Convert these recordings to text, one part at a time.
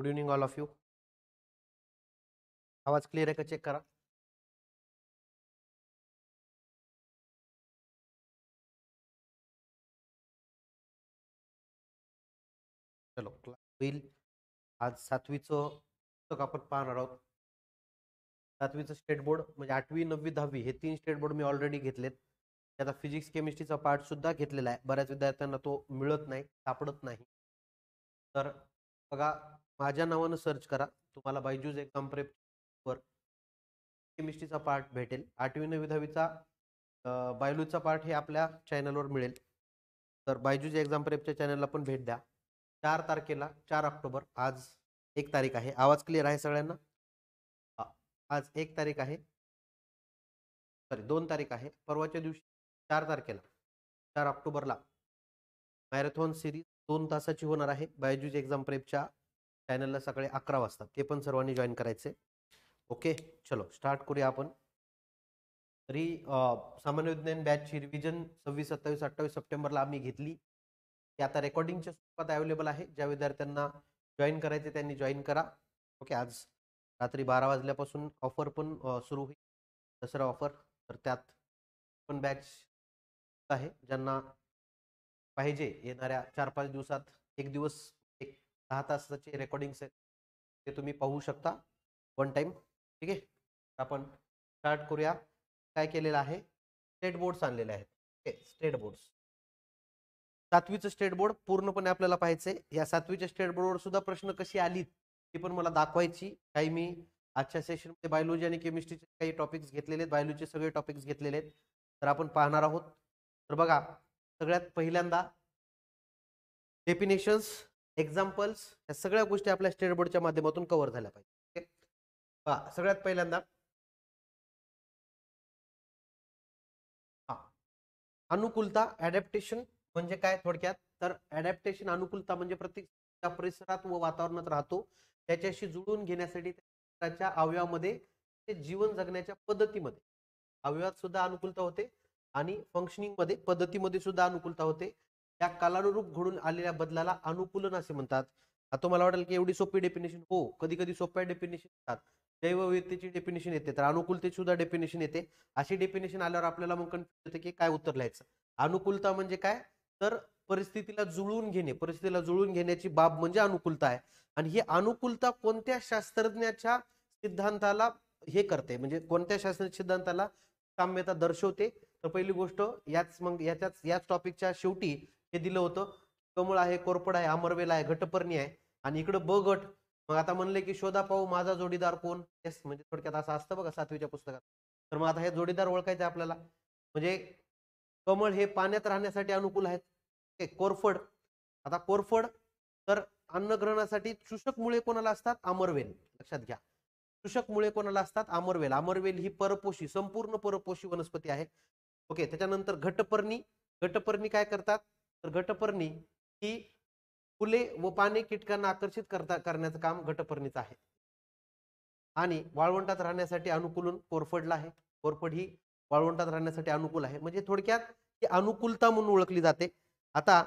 good evening all of you आवाज clear आहे का चेक करा चलो क्लास आज सातवीचं पुस्तक आपण पाहणार आहोत सातवीचं स्टेट बोर्ड म्हणजे आठवी नववी दहावी हे तीन स्टेट बोर्ड मी ऑलरेडी घेतलेत त्याचा फिजिक्स केमिस्ट्रीचा पार्ट सुद्धा घेतलेला आहे बऱ्याच विद्यार्थ्यांना तो मिळत नाही सापडत नाही तर बघा माझ्या नावानं सर्च करा तुम्हाला बायजूज एक्झाम प्रेपवर केमिस्ट्रीचा पार्ट भेटेल आठवी नवी दहावीचा बायलूजचा पार्ट हे आपल्या चॅनलवर मिळेल तर बायजूज एक्झाम प्रेपच्या चॅनलला पण भेट द्या चार तारखेला चार ऑक्टोबर आज एक तारीख आहे आवाज क्लिअर आहे सगळ्यांना आज एक तारीख आहे सॉरी दोन तारीख आहे परवाच्या दिवशी चार तारखेला चार ऑक्टोबरला मॅरेथॉन सिरीज दोन तासाची होणार आहे बायजूज एक्झाम प्रेपच्या चॅनलला सकाळी अकरा वाजता ते पण सर्वांनी जॉईन करायचे ओके चलो स्टार्ट करूया आपण तरी सामान्य विज्ञान बॅचची रिव्हिजन सव्वीस सत्तावीस अठ्ठावीस सप्टेंबरला आम्ही घेतली ती आता रेकॉर्डिंगच्या स्वरूपात अवेलेबल आहे ज्या विद्यार्थ्यांना जॉईन करायचे त्यांनी जॉईन करा ओके आज रात्री बारा वाजल्यापासून ऑफर पण सुरू होईल दसरा ऑफर तर त्यात पण बॅच आहे ज्यांना पाहिजे येणाऱ्या चार पाच दिवसात एक दिवस दहा तासाचे रेकॉर्डिंग्स आहेत ते तुम्ही पाहू शकता वन टाईम ठीक आहे आपण स्टार्ट करूया काय केलेलं आहे स्टेट बोर्ड्स आणलेले आहेत स्टेट बोर्ड्स सातवीचं स्टेट बोर्ड पूर्णपणे आपल्याला पाहायचंय या सातवीच्या स्टेट बोर्डवर सुद्धा प्रश्न कशी आलीत ती पण मला दाखवायची काही मी आजच्या सेशनमध्ये बायोलॉजी आणि केमिस्ट्रीचे काही टॉपिक्स घेतलेले आहेत बायोलॉजीचे सगळे टॉपिक्स घेतलेले आहेत तर आपण पाहणार आहोत तर बघा सगळ्यात पहिल्यांदा डेफिनेशन्स एक्झाम्पल्स या सगळ्या गोष्टी आपल्या स्टेट बोर्डच्या माध्यमातून कव्हर झाल्या पाहिजे हा सगळ्यात पहिल्यांदा हा अनुकूलता ऍडॅप्टेशन म्हणजे काय थोडक्यात तर ऍडॅप्टेशन अनुकूलता म्हणजे प्रत्येक परिसरात व वातावरणात राहतो त्याच्याशी जुळून घेण्यासाठी त्याच्या अवयवामध्ये ते जीवन जगण्याच्या पद्धतीमध्ये अवयवात सुद्धा अनुकूलता होते आणि फंक्शनिंगमध्ये पद्धतीमध्ये सुद्धा अनुकूलता होते या कालानुरूप घडून आलेल्या बदलाला अनुकूलन असे म्हणतात आता मला वाटेल की एवढी सोपी डेफिनेशन हो कधी कधी सोप्या डेफिनेशन येतात जैवविधतेची डेफिनेशन येते तर अनुकूलतेची सुद्धा डेफिनेशन येते अशी डेफिनेशन आल्यावर आपल्याला मग कन्फ्युज होते की काय उत्तर लिहायचं अनुकूलता म्हणजे काय तर परिस्थितीला जुळवून घेणे परिस्थितीला जुळवून घेण्याची बाब म्हणजे अनुकूलता आहे आणि ही अनुकूलता कोणत्या शास्त्रज्ञाच्या सिद्धांताला हे करते म्हणजे कोणत्या शास्त्र सिद्धांताला साम्यता दर्शवते तर पहिली गोष्ट याच मग याच्याच याच टॉपिकच्या शेवटी हे दिलं होतं कमळ आहे कोरफड आहे अमरवेल आहे घटपर्णी आहे आणि इकडं ब गट मग आता म्हणले की शोधा पाहू माझा जोडीदार कोण येस म्हणजे थोडक्यात असं असतं बघा सातवीच्या पुस्तकात तर मग आता हे जोडीदार ओळखायचं आपल्याला म्हणजे कमळ हे पाण्यात राहण्यासाठी अनुकूल आहेत कोरफड आता कोरफड तर अन्न ग्रहणासाठी चुषक मुळे कोणाला असतात अमरवेल लक्षात घ्या चुषक मुळे कोणाला असतात अमरवेल अमरवेल ही परपोशी संपूर्ण परपोशी वनस्पती आहे ओके त्याच्यानंतर घटपर्णी घटपर्णी काय करतात तर घटपर्णी ही फुले व पाने कीटकांना आकर्षित करता करण्याचं काम घटपर्णीच आहे आणि वाळवंटात राहण्यासाठी अनुकूलन कोरफडला आहे कोरफड ही वाळवंटात राहण्यासाठी अनुकूल आहे म्हणजे थोडक्यात ती अनुकूलता म्हणून ओळखली जाते आता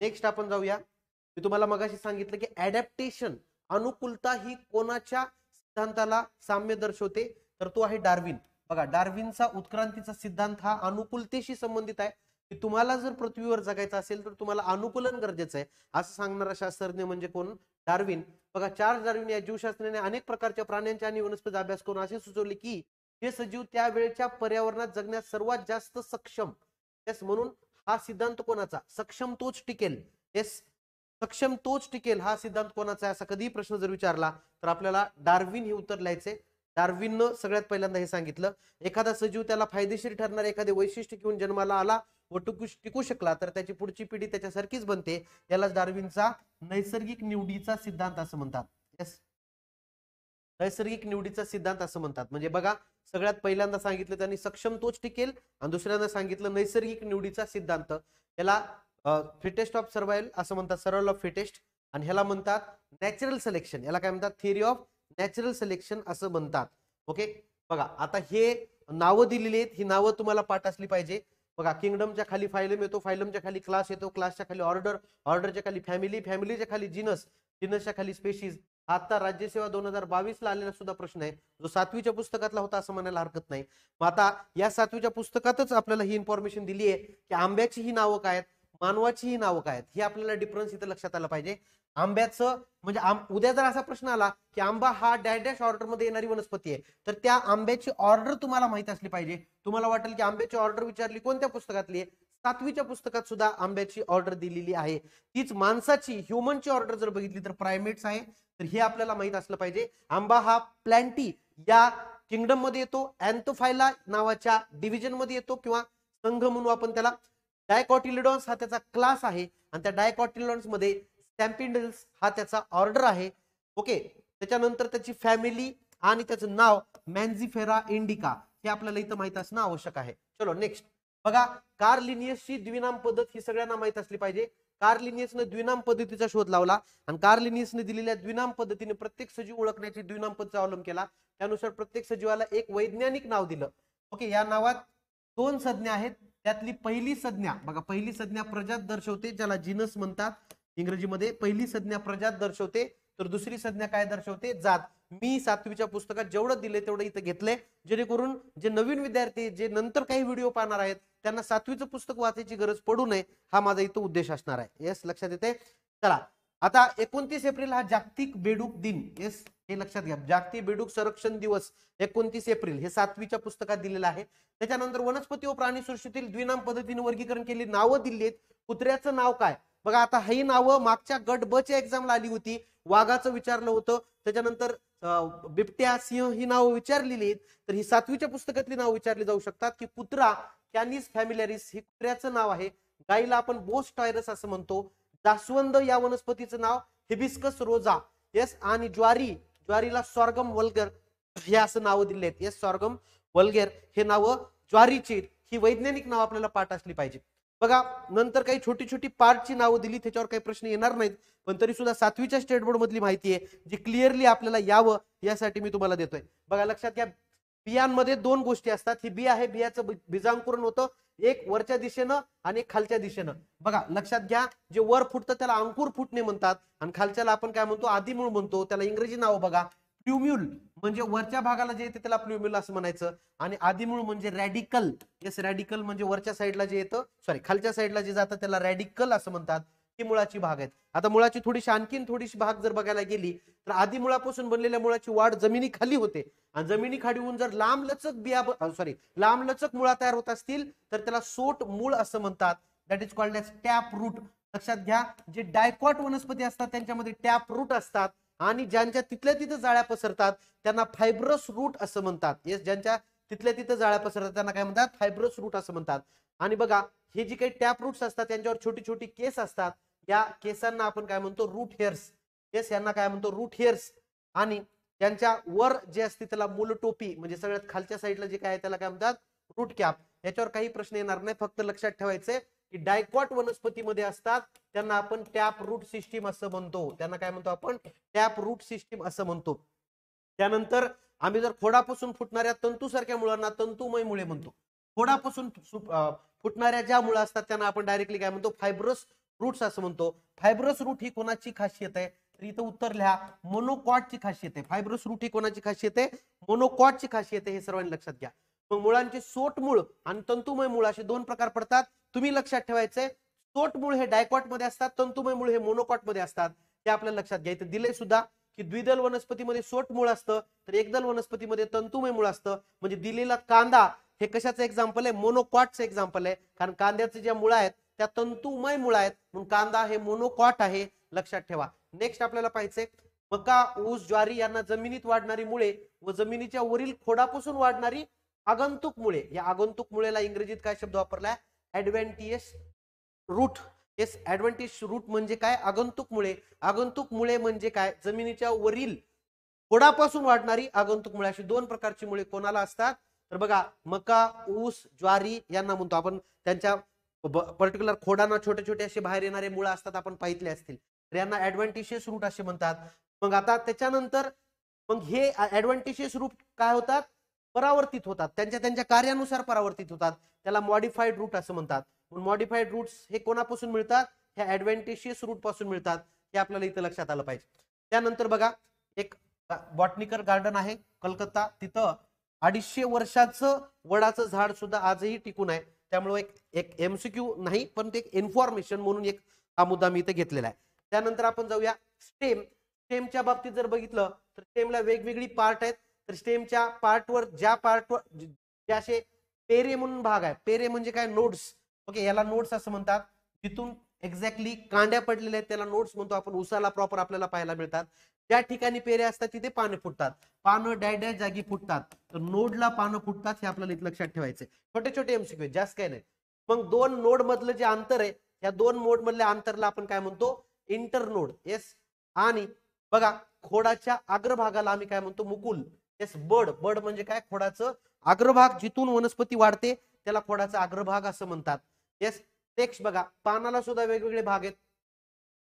नेक्स्ट आपण जाऊया मी तुम्हाला मगाशी सांगितलं की ॲडॅप्टेशन अनुकूलता ही कोणाच्या सिद्धांताला साम्य दर्शवते तर तो आहे डार्विन बघा डार्विनचा उत्क्रांतीचा सिद्धांत हा अनुकूलतेशी संबंधित आहे की तुम्हाला जर पृथ्वीवर जगायचं असेल तर तुम्हाला अनुकूलन गरजेचं आहे असं सांगणारा शास्त्रज्ञ म्हणजे कोण डार्विन बघा चार डार्विन या जीवशास्त्रज्ञाने अनेक प्रकारच्या प्राण्यांचे आणि वनस्पतीचा अभ्यास करून असे सुचवले की हे सजीव त्यावेळच्या पर्यावरणात जगण्यास सर्वात जास्त सक्षम येस म्हणून हा सिद्धांत कोणाचा सक्षम तोच टिकेल येस सक्षम तोच टिकेल हा सिद्धांत कोणाचा आहे असा कधीही प्रश्न जर विचारला तर आपल्याला डार्विन हे उत्तर लिहायचे डार्विननं सगळ्यात पहिल्यांदा हे सांगितलं एखादा सजीव त्याला फायदेशीर ठरणारे एखादे वैशिष्ट्य घेऊन जन्माला आला व टिकू टिकू शकला तर त्याची पुढची पिढी त्याच्यासारखीच बनते यालाच डार्विनचा नैसर्गिक निवडीचा सिद्धांत असं म्हणतात येस नैसर्गिक निवडीचा सिद्धांत असं म्हणतात म्हणजे बघा सगळ्यात पहिल्यांदा सांगितलं त्यांनी सक्षम तोच टिकेल आणि दुसऱ्यांदा सांगितलं नैसर्गिक निवडीचा सिद्धांत याला फिटेस्ट ऑफ सर्वायल असं म्हणतात सर्वल ऑफ फिटेस्ट आणि ह्याला म्हणतात नॅचरल सिलेक्शन याला काय म्हणतात थिअरी ऑफ नॅचरल सिलेक्शन असं म्हणतात ओके बघा आता हे नावं दिलेली आहेत ही नावं तुम्हाला पाठ असली पाहिजे बघा किंगडमच्या खाली फायलम येतो फायलमच्या खाली क्लास येतो क्लासच्या खाली ऑर्डर ऑर्डरच्या खाली फॅमिली फॅमिलीच्या खाली जिनस जिनसच्या खाली स्पेशीज आता राज्यसेवा दोन हजार बावीसला आलेला सुद्धा प्रश्न आहे जो सातवीच्या पुस्तकातला होता असं म्हणायला हरकत नाही मग आता या सातवीच्या पुस्तकातच आपल्याला ही इन्फॉर्मेशन दिली आहे की आंब्याची ही नावं काय आहेत मानवाची ही नावं काय आहेत हे आपल्याला डिफरन्स इथं लक्षात आलं पाहिजे आंब्याचं म्हणजे आम उद्या जर असा प्रश्न आला की आंबा हा डॅश डॅश मध्ये येणारी वनस्पती आहे तर त्या आंब्याची ऑर्डर तुम्हाला माहित असली पाहिजे तुम्हाला वाटेल की आंब्याची ऑर्डर विचारली कोणत्या पुस्तकातली आहे सातवीच्या पुस्तकात सुद्धा आंब्याची ऑर्डर दिलेली आहे तीच माणसाची ह्युमनची ऑर्डर जर बघितली तर प्रायमेट्स आहे तर हे आपल्याला माहित असलं पाहिजे आंबा हा प्लॅन्टी या किंगडम मध्ये येतो अँथोफायला नावाच्या डिव्हिजन मध्ये येतो किंवा संघ म्हणून आपण त्याला डायकॉटिलिडॉन्स हा त्याचा क्लास आहे आणि त्या डायकॉटिलिडॉन्स मध्ये स्टॅम्पिंडल्स हा त्याचा ऑर्डर आहे ओके त्याच्यानंतर त्याची फॅमिली आणि त्याचं नाव मॅन्झिफेरा इंडिका हे आपल्याला इथं माहित असणं आवश्यक आहे चलो नेक्स्ट बघा कार्लिनियस द्विनाम पद्धत ही सगळ्यांना माहित असली पाहिजे कार्लिनियसने द्विनाम पद्धतीचा शोध लावला आणि कार्लिनियसने ने दिलेल्या द्विनाम पद्धतीने प्रत्येक सजीव ओळखण्याची द्विनाम पद्धतीचा अवलंब केला त्यानुसार प्रत्येक सजीवाला एक वैज्ञानिक नाव दिलं ओके या नावात दोन संज्ञा आहेत त्यातली पहिली संज्ञा बघा पहिली संज्ञा प्रजात दर्शवते ज्याला जिनस म्हणतात इंग्रजीमध्ये पहिली संज्ञा प्रजात दर्शवते तर दुसरी संज्ञा काय दर्शवते जात मी सातवीच्या पुस्तकात जेवढं दिले तेवढं इथं घेतलंय जेणेकरून जे नवीन विद्यार्थी जे नंतर काही व्हिडिओ पाहणार आहेत त्यांना सातवीचं पुस्तक वाचायची गरज पडू नये हा माझा इथं उद्देश असणार आहे येस लक्षात येते चला आता एकोणतीस एप्रिल हा जागतिक बेडूक दिन येस हे लक्षात घ्या जागतिक बेडूक संरक्षण दिवस एकोणतीस एप्रिल हे सातवीच्या पुस्तकात दिलेलं आहे त्याच्यानंतर वनस्पती व प्राणी सृष्टीतील द्विनाम पद्धतीने वर्गीकरण केली नावं दिली आहेत कुत्र्याचं नाव काय बघा आता ही नावं मागच्या गट ब च्या एक्झामला आली होती वाघाचं विचारलं होतं त्याच्यानंतर बिबट्या सिंह ही नावं विचारलेली तर ही सातवीच्या पुस्तकातली नावं विचारली जाऊ शकतात की कुत्रा कॅनिस फॅमिलॅरिस हे कुत्र्याचं नाव आहे गाईला आपण बोस टायरस असं म्हणतो जास्वंद या वनस्पतीचं नाव हिबिस्कस रोजा येस आणि ज्वारी ज्वारीला स्वर्गम वल्गर हे असं नावं दिले आहेत येस स्वर्गम वल्गेर हे नावं ज्वारीची ही वैज्ञानिक नाव आपल्याला पाठ असली पाहिजे बघा नंतर काही छोटी छोटी पार्टची नावं दिली त्याच्यावर काही प्रश्न येणार नाहीत पण तरी सुद्धा सातवीच्या स्टेट बोर्ड मधली माहिती आहे जी क्लिअरली आपल्याला यावं यासाठी मी तुम्हाला देतोय बघा लक्षात घ्या बियांमध्ये दोन गोष्टी असतात ही बी आहे बियाचं बीजांकुरण होतं एक वरच्या दिशेनं आणि एक खालच्या दिशेनं बघा लक्षात घ्या जे वर फुटतं त्याला अंकुर फुटणे म्हणतात आणि खालच्याला आपण काय म्हणतो आदिमूळ म्हणतो त्याला इंग्रजी नाव बघा ट्युम्युल म्हणजे वरच्या भागाला जे येते त्याला प्ल्युम्युल असं म्हणायचं आणि आदिमूळ म्हणजे रॅडिकल येस रॅडिकल म्हणजे वरच्या साईडला जे येतं सॉरी खालच्या साईडला जे जातं त्याला रॅडिकल असं म्हणतात ही मुळाची भाग आहेत आता मुळाची थोडीशी आणखीन थोडीशी भाग जर बघायला गेली तर आधी मुळापासून बनलेल्या मुळाची वाढ जमिनी खाली होते आणि खाडी होऊन जर लांब लचक बिया सॉरी लांब लचक मुळा तयार होत असतील तर त्याला सोट मूळ असं म्हणतात that is called as tap root लक्षात घ्या जे डायकॉट वनस्पती असतात त्यांच्यामध्ये टॅप रूट असतात आणि ज्यांच्या तिथल्या तिथं जाळ्या पसरतात त्यांना फायब्रस रूट असं म्हणतात येस ज्यांच्या तिथल्या तिथं जाळ्या पसरतात त्यांना काय म्हणतात फायब्रस रूट असं म्हणतात आणि बघा हे जी काही टॅप रूट्स असतात त्यांच्यावर छोटी छोटी केस असतात या केसांना आपण काय म्हणतो रूट हेअर्स येस यांना काय म्हणतो रूट हेअर्स आणि त्यांच्या वर जे असते त्याला मूल टोपी म्हणजे सगळ्यात खालच्या साईडला जे काय त्याला काय म्हणतात रूट कॅप याच्यावर काही प्रश्न येणार नाही फक्त लक्षात ठेवायचे की डायकॉट वनस्पतीमध्ये असतात त्यांना आपण टॅप रूट सिस्टीम असं म्हणतो त्यांना काय म्हणतो आपण टॅप रूट सिस्टीम असं म्हणतो त्यानंतर आम्ही जर खोडापासून फुटणाऱ्या तंतूसारख्या मुळांना तंतुमय मुळे म्हणतो खोडापासून फुटणाऱ्या ज्या मुळं असतात त्यांना आपण डायरेक्टली काय म्हणतो फायब्रस रूट्स असं म्हणतो फायब्रस रूट ही कोणाची खासियत आहे तर इथं उत्तर लिहा मोनोकॉटची खासियत आहे फायब्रस रूट ही कोणाची खासियत आहे मोनोकॉटची खासियत आहे हे सर्वांनी लक्षात घ्या मग मुळांचे सोट मूळ आणि तंतुमय मूळ असे दोन प्रकार पडतात तुम्ही लक्षात ठेवायचंय तोट मूळ हे डायकॉट मध्ये असतात तंतुमय मूळ हे मोनोकॉट मध्ये असतात ते आपल्याला लक्षात घ्यायचं दिले सुद्धा की द्विदल वनस्पतीमध्ये सोट मूळ असतं तर एकदल वनस्पतीमध्ये तंतुमय मूळ असतं म्हणजे दिलेला कांदा हे कशाचं एक्झाम्पल आहे मोनोकॉटचं एक्झाम्पल आहे कारण कांद्याचे ज्या मुळा आहेत त्या तंतुमय मुळ आहेत म्हणून कांदा हे मोनोकॉट आहे लक्षात ठेवा नेक्स्ट आपल्याला पाहिजे मका ऊस ज्वारी यांना जमिनीत वाढणारी मुळे व जमिनीच्या वरील खोडापासून वाढणारी आगंतुक मुळे या आगंतुक मुळेला इंग्रजीत काय शब्द वापरलाय adventitious root yes adventitious root म्हणजे काय आगंतुक मुळे आगंतुक मुळे म्हणजे काय जमिनीच्या वरील खोडापासून वाढणारी आगंतुक मुळे अशी दोन प्रकारची मुळे कोणाला असतात तर बघा मका ऊस ज्वारी यांना म्हणतो आपण त्यांच्या पर्टिक्युलर खोडांना छोटे छोटे असे बाहेर येणारे मुळे असतात आपण पाहितले असतील तर यांना ऍडव्हान्टेशियस रूट असे म्हणतात मग आता त्याच्यानंतर मग हे ऍडव्हान्टिशियस रूट काय होतात परावर्तित होतात त्यांच्या त्यांच्या कार्यानुसार परावर्तित होतात त्याला मॉडिफाईड रूट असं म्हणतात मॉडिफाईड रूट्स हे कोणापासून मिळतात ह्या ऍडव्हान्टेशियस रूट पासून मिळतात हे आपल्याला इथं लक्षात आलं पाहिजे त्यानंतर बघा एक बॉटनिकल गार्डन आहे कलकत्ता तिथं अडीचशे वर्षाचं वडाचं झाड सुद्धा आजही टिकून आहे त्यामुळे एक एक एमसीक्यू नाही पण ते एक इन्फॉर्मेशन म्हणून एक हा मुद्दा मी इथे घेतलेला आहे त्यानंतर आपण जाऊया स्टेम स्टेमच्या बाबतीत जर बघितलं तर स्टेमला वेगवेगळी पार्ट आहेत तर स्टेमच्या पार्टवर ज्या पार्टवर जे असे पेरे म्हणून भाग आहे पेरे म्हणजे काय नोट्स ओके याला नोट्स असं म्हणतात तिथून एक्झॅक्टली कांड्या पडलेल्या आहेत त्याला नोट्स म्हणतो आपण उसाला प्रॉपर आपल्याला पाहायला मिळतात ज्या ठिकाणी पेरे असतात तिथे पानं फुटतात पानं डॅड जागी फुटतात तर नोडला पानं फुटतात हे आपल्याला लक्षात ठेवायचे छोटे छोटे एमसीक्यू जास्त काही नाही मग दोन नोड मधलं जे अंतर आहे या दोन नोड मधल्या अंतरला आपण काय म्हणतो इंटरनोड येस आणि बघा खोडाच्या अग्रभागाला आम्ही काय म्हणतो मुकुल येस बड बड म्हणजे काय खोडाचं अग्रभाग जिथून वनस्पती वाढते त्याला खोडाचा अग्रभाग असं म्हणतात येस नेक्स्ट बघा पानाला सुद्धा वेगवेगळे भाग आहेत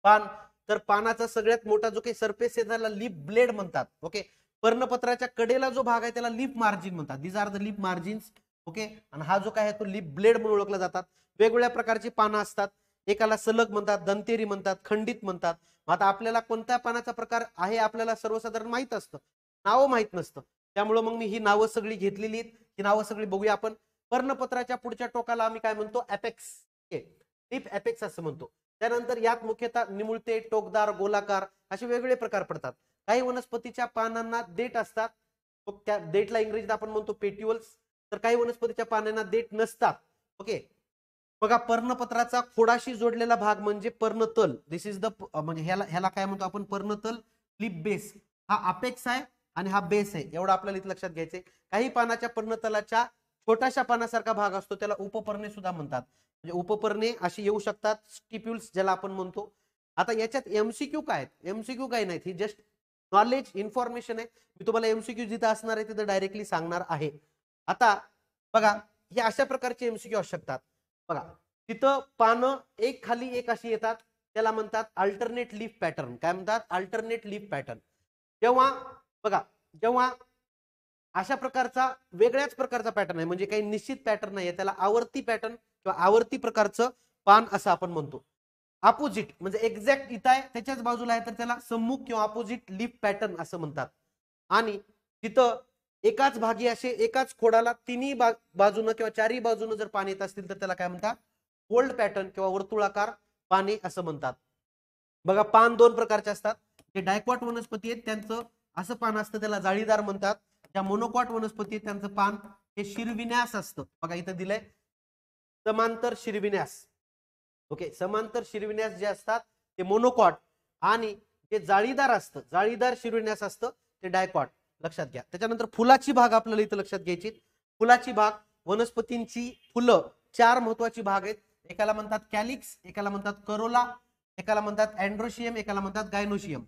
पान तर पानाचा सगळ्यात मोठा जो काही सरफेस आहे त्याला लिप ब्लेड म्हणतात ओके पर्णपत्राच्या कडेला जो भाग आहे त्याला लिप मार्जिन म्हणतात these are the leaf margins okay आणि हा जो काय आहे तो लिप ब्लेड म्हणून ओळखला जातात वेगवेगळ्या प्रकारची पानं असतात एकाला सलग म्हणतात दंतेरी म्हणतात खंडित म्हणतात आता आपल्याला कोणत्या पानाचा प्रकार आहे आपल्याला सर्वसाधारण माहित असतं नावं माहीत नसतं त्यामुळं मग मी ही नावं सगळी घेतलेली ही नावं सगळी बघूया आपण पर्णपत्राच्या पुढच्या टोकाला आम्ही काय म्हणतो ॲपेक्स टिप एपेक्स असं म्हणतो त्यानंतर यात मुख्यतः निमुळते टोकदार गोलाकार असे वेगवेगळे प्रकार पडतात काही वनस्पतीच्या पानांना देट असतात त्या देटला इंग्रजीत आपण म्हणतो पेट्युअल्स तर काही वनस्पतीच्या पानांना देट नसतात ओके बघा पर्णपत्राचा खोडाशी जोडलेला भाग म्हणजे पर्णतल दिस इज द म्हणजे ह्याला ह्याला काय म्हणतो आपण पर्णतल लिप बेस हा अपेक्स आहे आणि हा बेस आहे एवढा आपल्याला इथं लक्षात घ्यायचंय काही पानाच्या पर्णतलाच्या छोटाशा पानासारखा भाग असतो त्याला उपपर्णे सुद्धा म्हणतात म्हणजे उपपर्णे अशी येऊ शकतात स्टिप्युल्स ज्याला आपण म्हणतो आता याच्यात एमसीक्यू काय आहेत एमसीक्यू काय नाहीत ही जस्ट नॉलेज इन्फॉर्मेशन आहे मी तुम्हाला एमसीक्यू जिथं असणार आहे तिथं डायरेक्टली सांगणार आहे आता बघा हे अशा प्रकारचे एमसीक्यू असू शकतात बघा तिथं पानं एक खाली एक अशी येतात त्याला म्हणतात अल्टरनेट लीफ पॅटर्न काय म्हणतात अल्टरनेट लीफ पॅटर्न जेव्हा बघा जेव्हा अशा प्रकारचा वेगळ्याच प्रकारचा पॅटर्न आहे म्हणजे काही निश्चित पॅटर्न नाही त्याला आवर्ती पॅटर्न किंवा आवर्ती प्रकारचं पान असं आपण म्हणतो अपोजिट म्हणजे एक्झॅक्ट इथं आहे त्याच्याच बाजूला आहे तर त्याला सम्मुख किंवा अपोजिट लीफ पॅटर्न असं म्हणतात आणि तिथं एकाच भागी असे एकाच खोडाला तिन्ही बाजूनं किंवा चारही बाजूनं जर पाणी येत असतील तर त्याला काय म्हणतात होल्ड पॅटर्न किंवा वर्तुळाकार पाने असं म्हणतात बघा पान दोन प्रकारचे असतात जे डायक्वाट वनस्पती आहेत त्यांचं असं पान असतं त्याला जाळीदार म्हणतात ज्या मोनोकॉट वनस्पती त्यांचं पान हे शिरविन्यास असतं बघा इथं दिलंय समांतर शिरविन्यास ओके समांतर शिरविन्यास जे असतात ते मोनोकॉट आणि जे जाळीदार असतं जाळीदार शिरविन्यास असतं ते डायकॉट लक्षात घ्या त्याच्यानंतर फुलाची भाग आपल्याला इथं लक्षात घ्यायची फुलाची भाग वनस्पतींची फुलं चार महत्वाची भाग आहेत एकाला म्हणतात कॅलिक्स एकाला म्हणतात करोला एकाला म्हणतात अँड्रोशियम एकाला म्हणतात गायनोशियम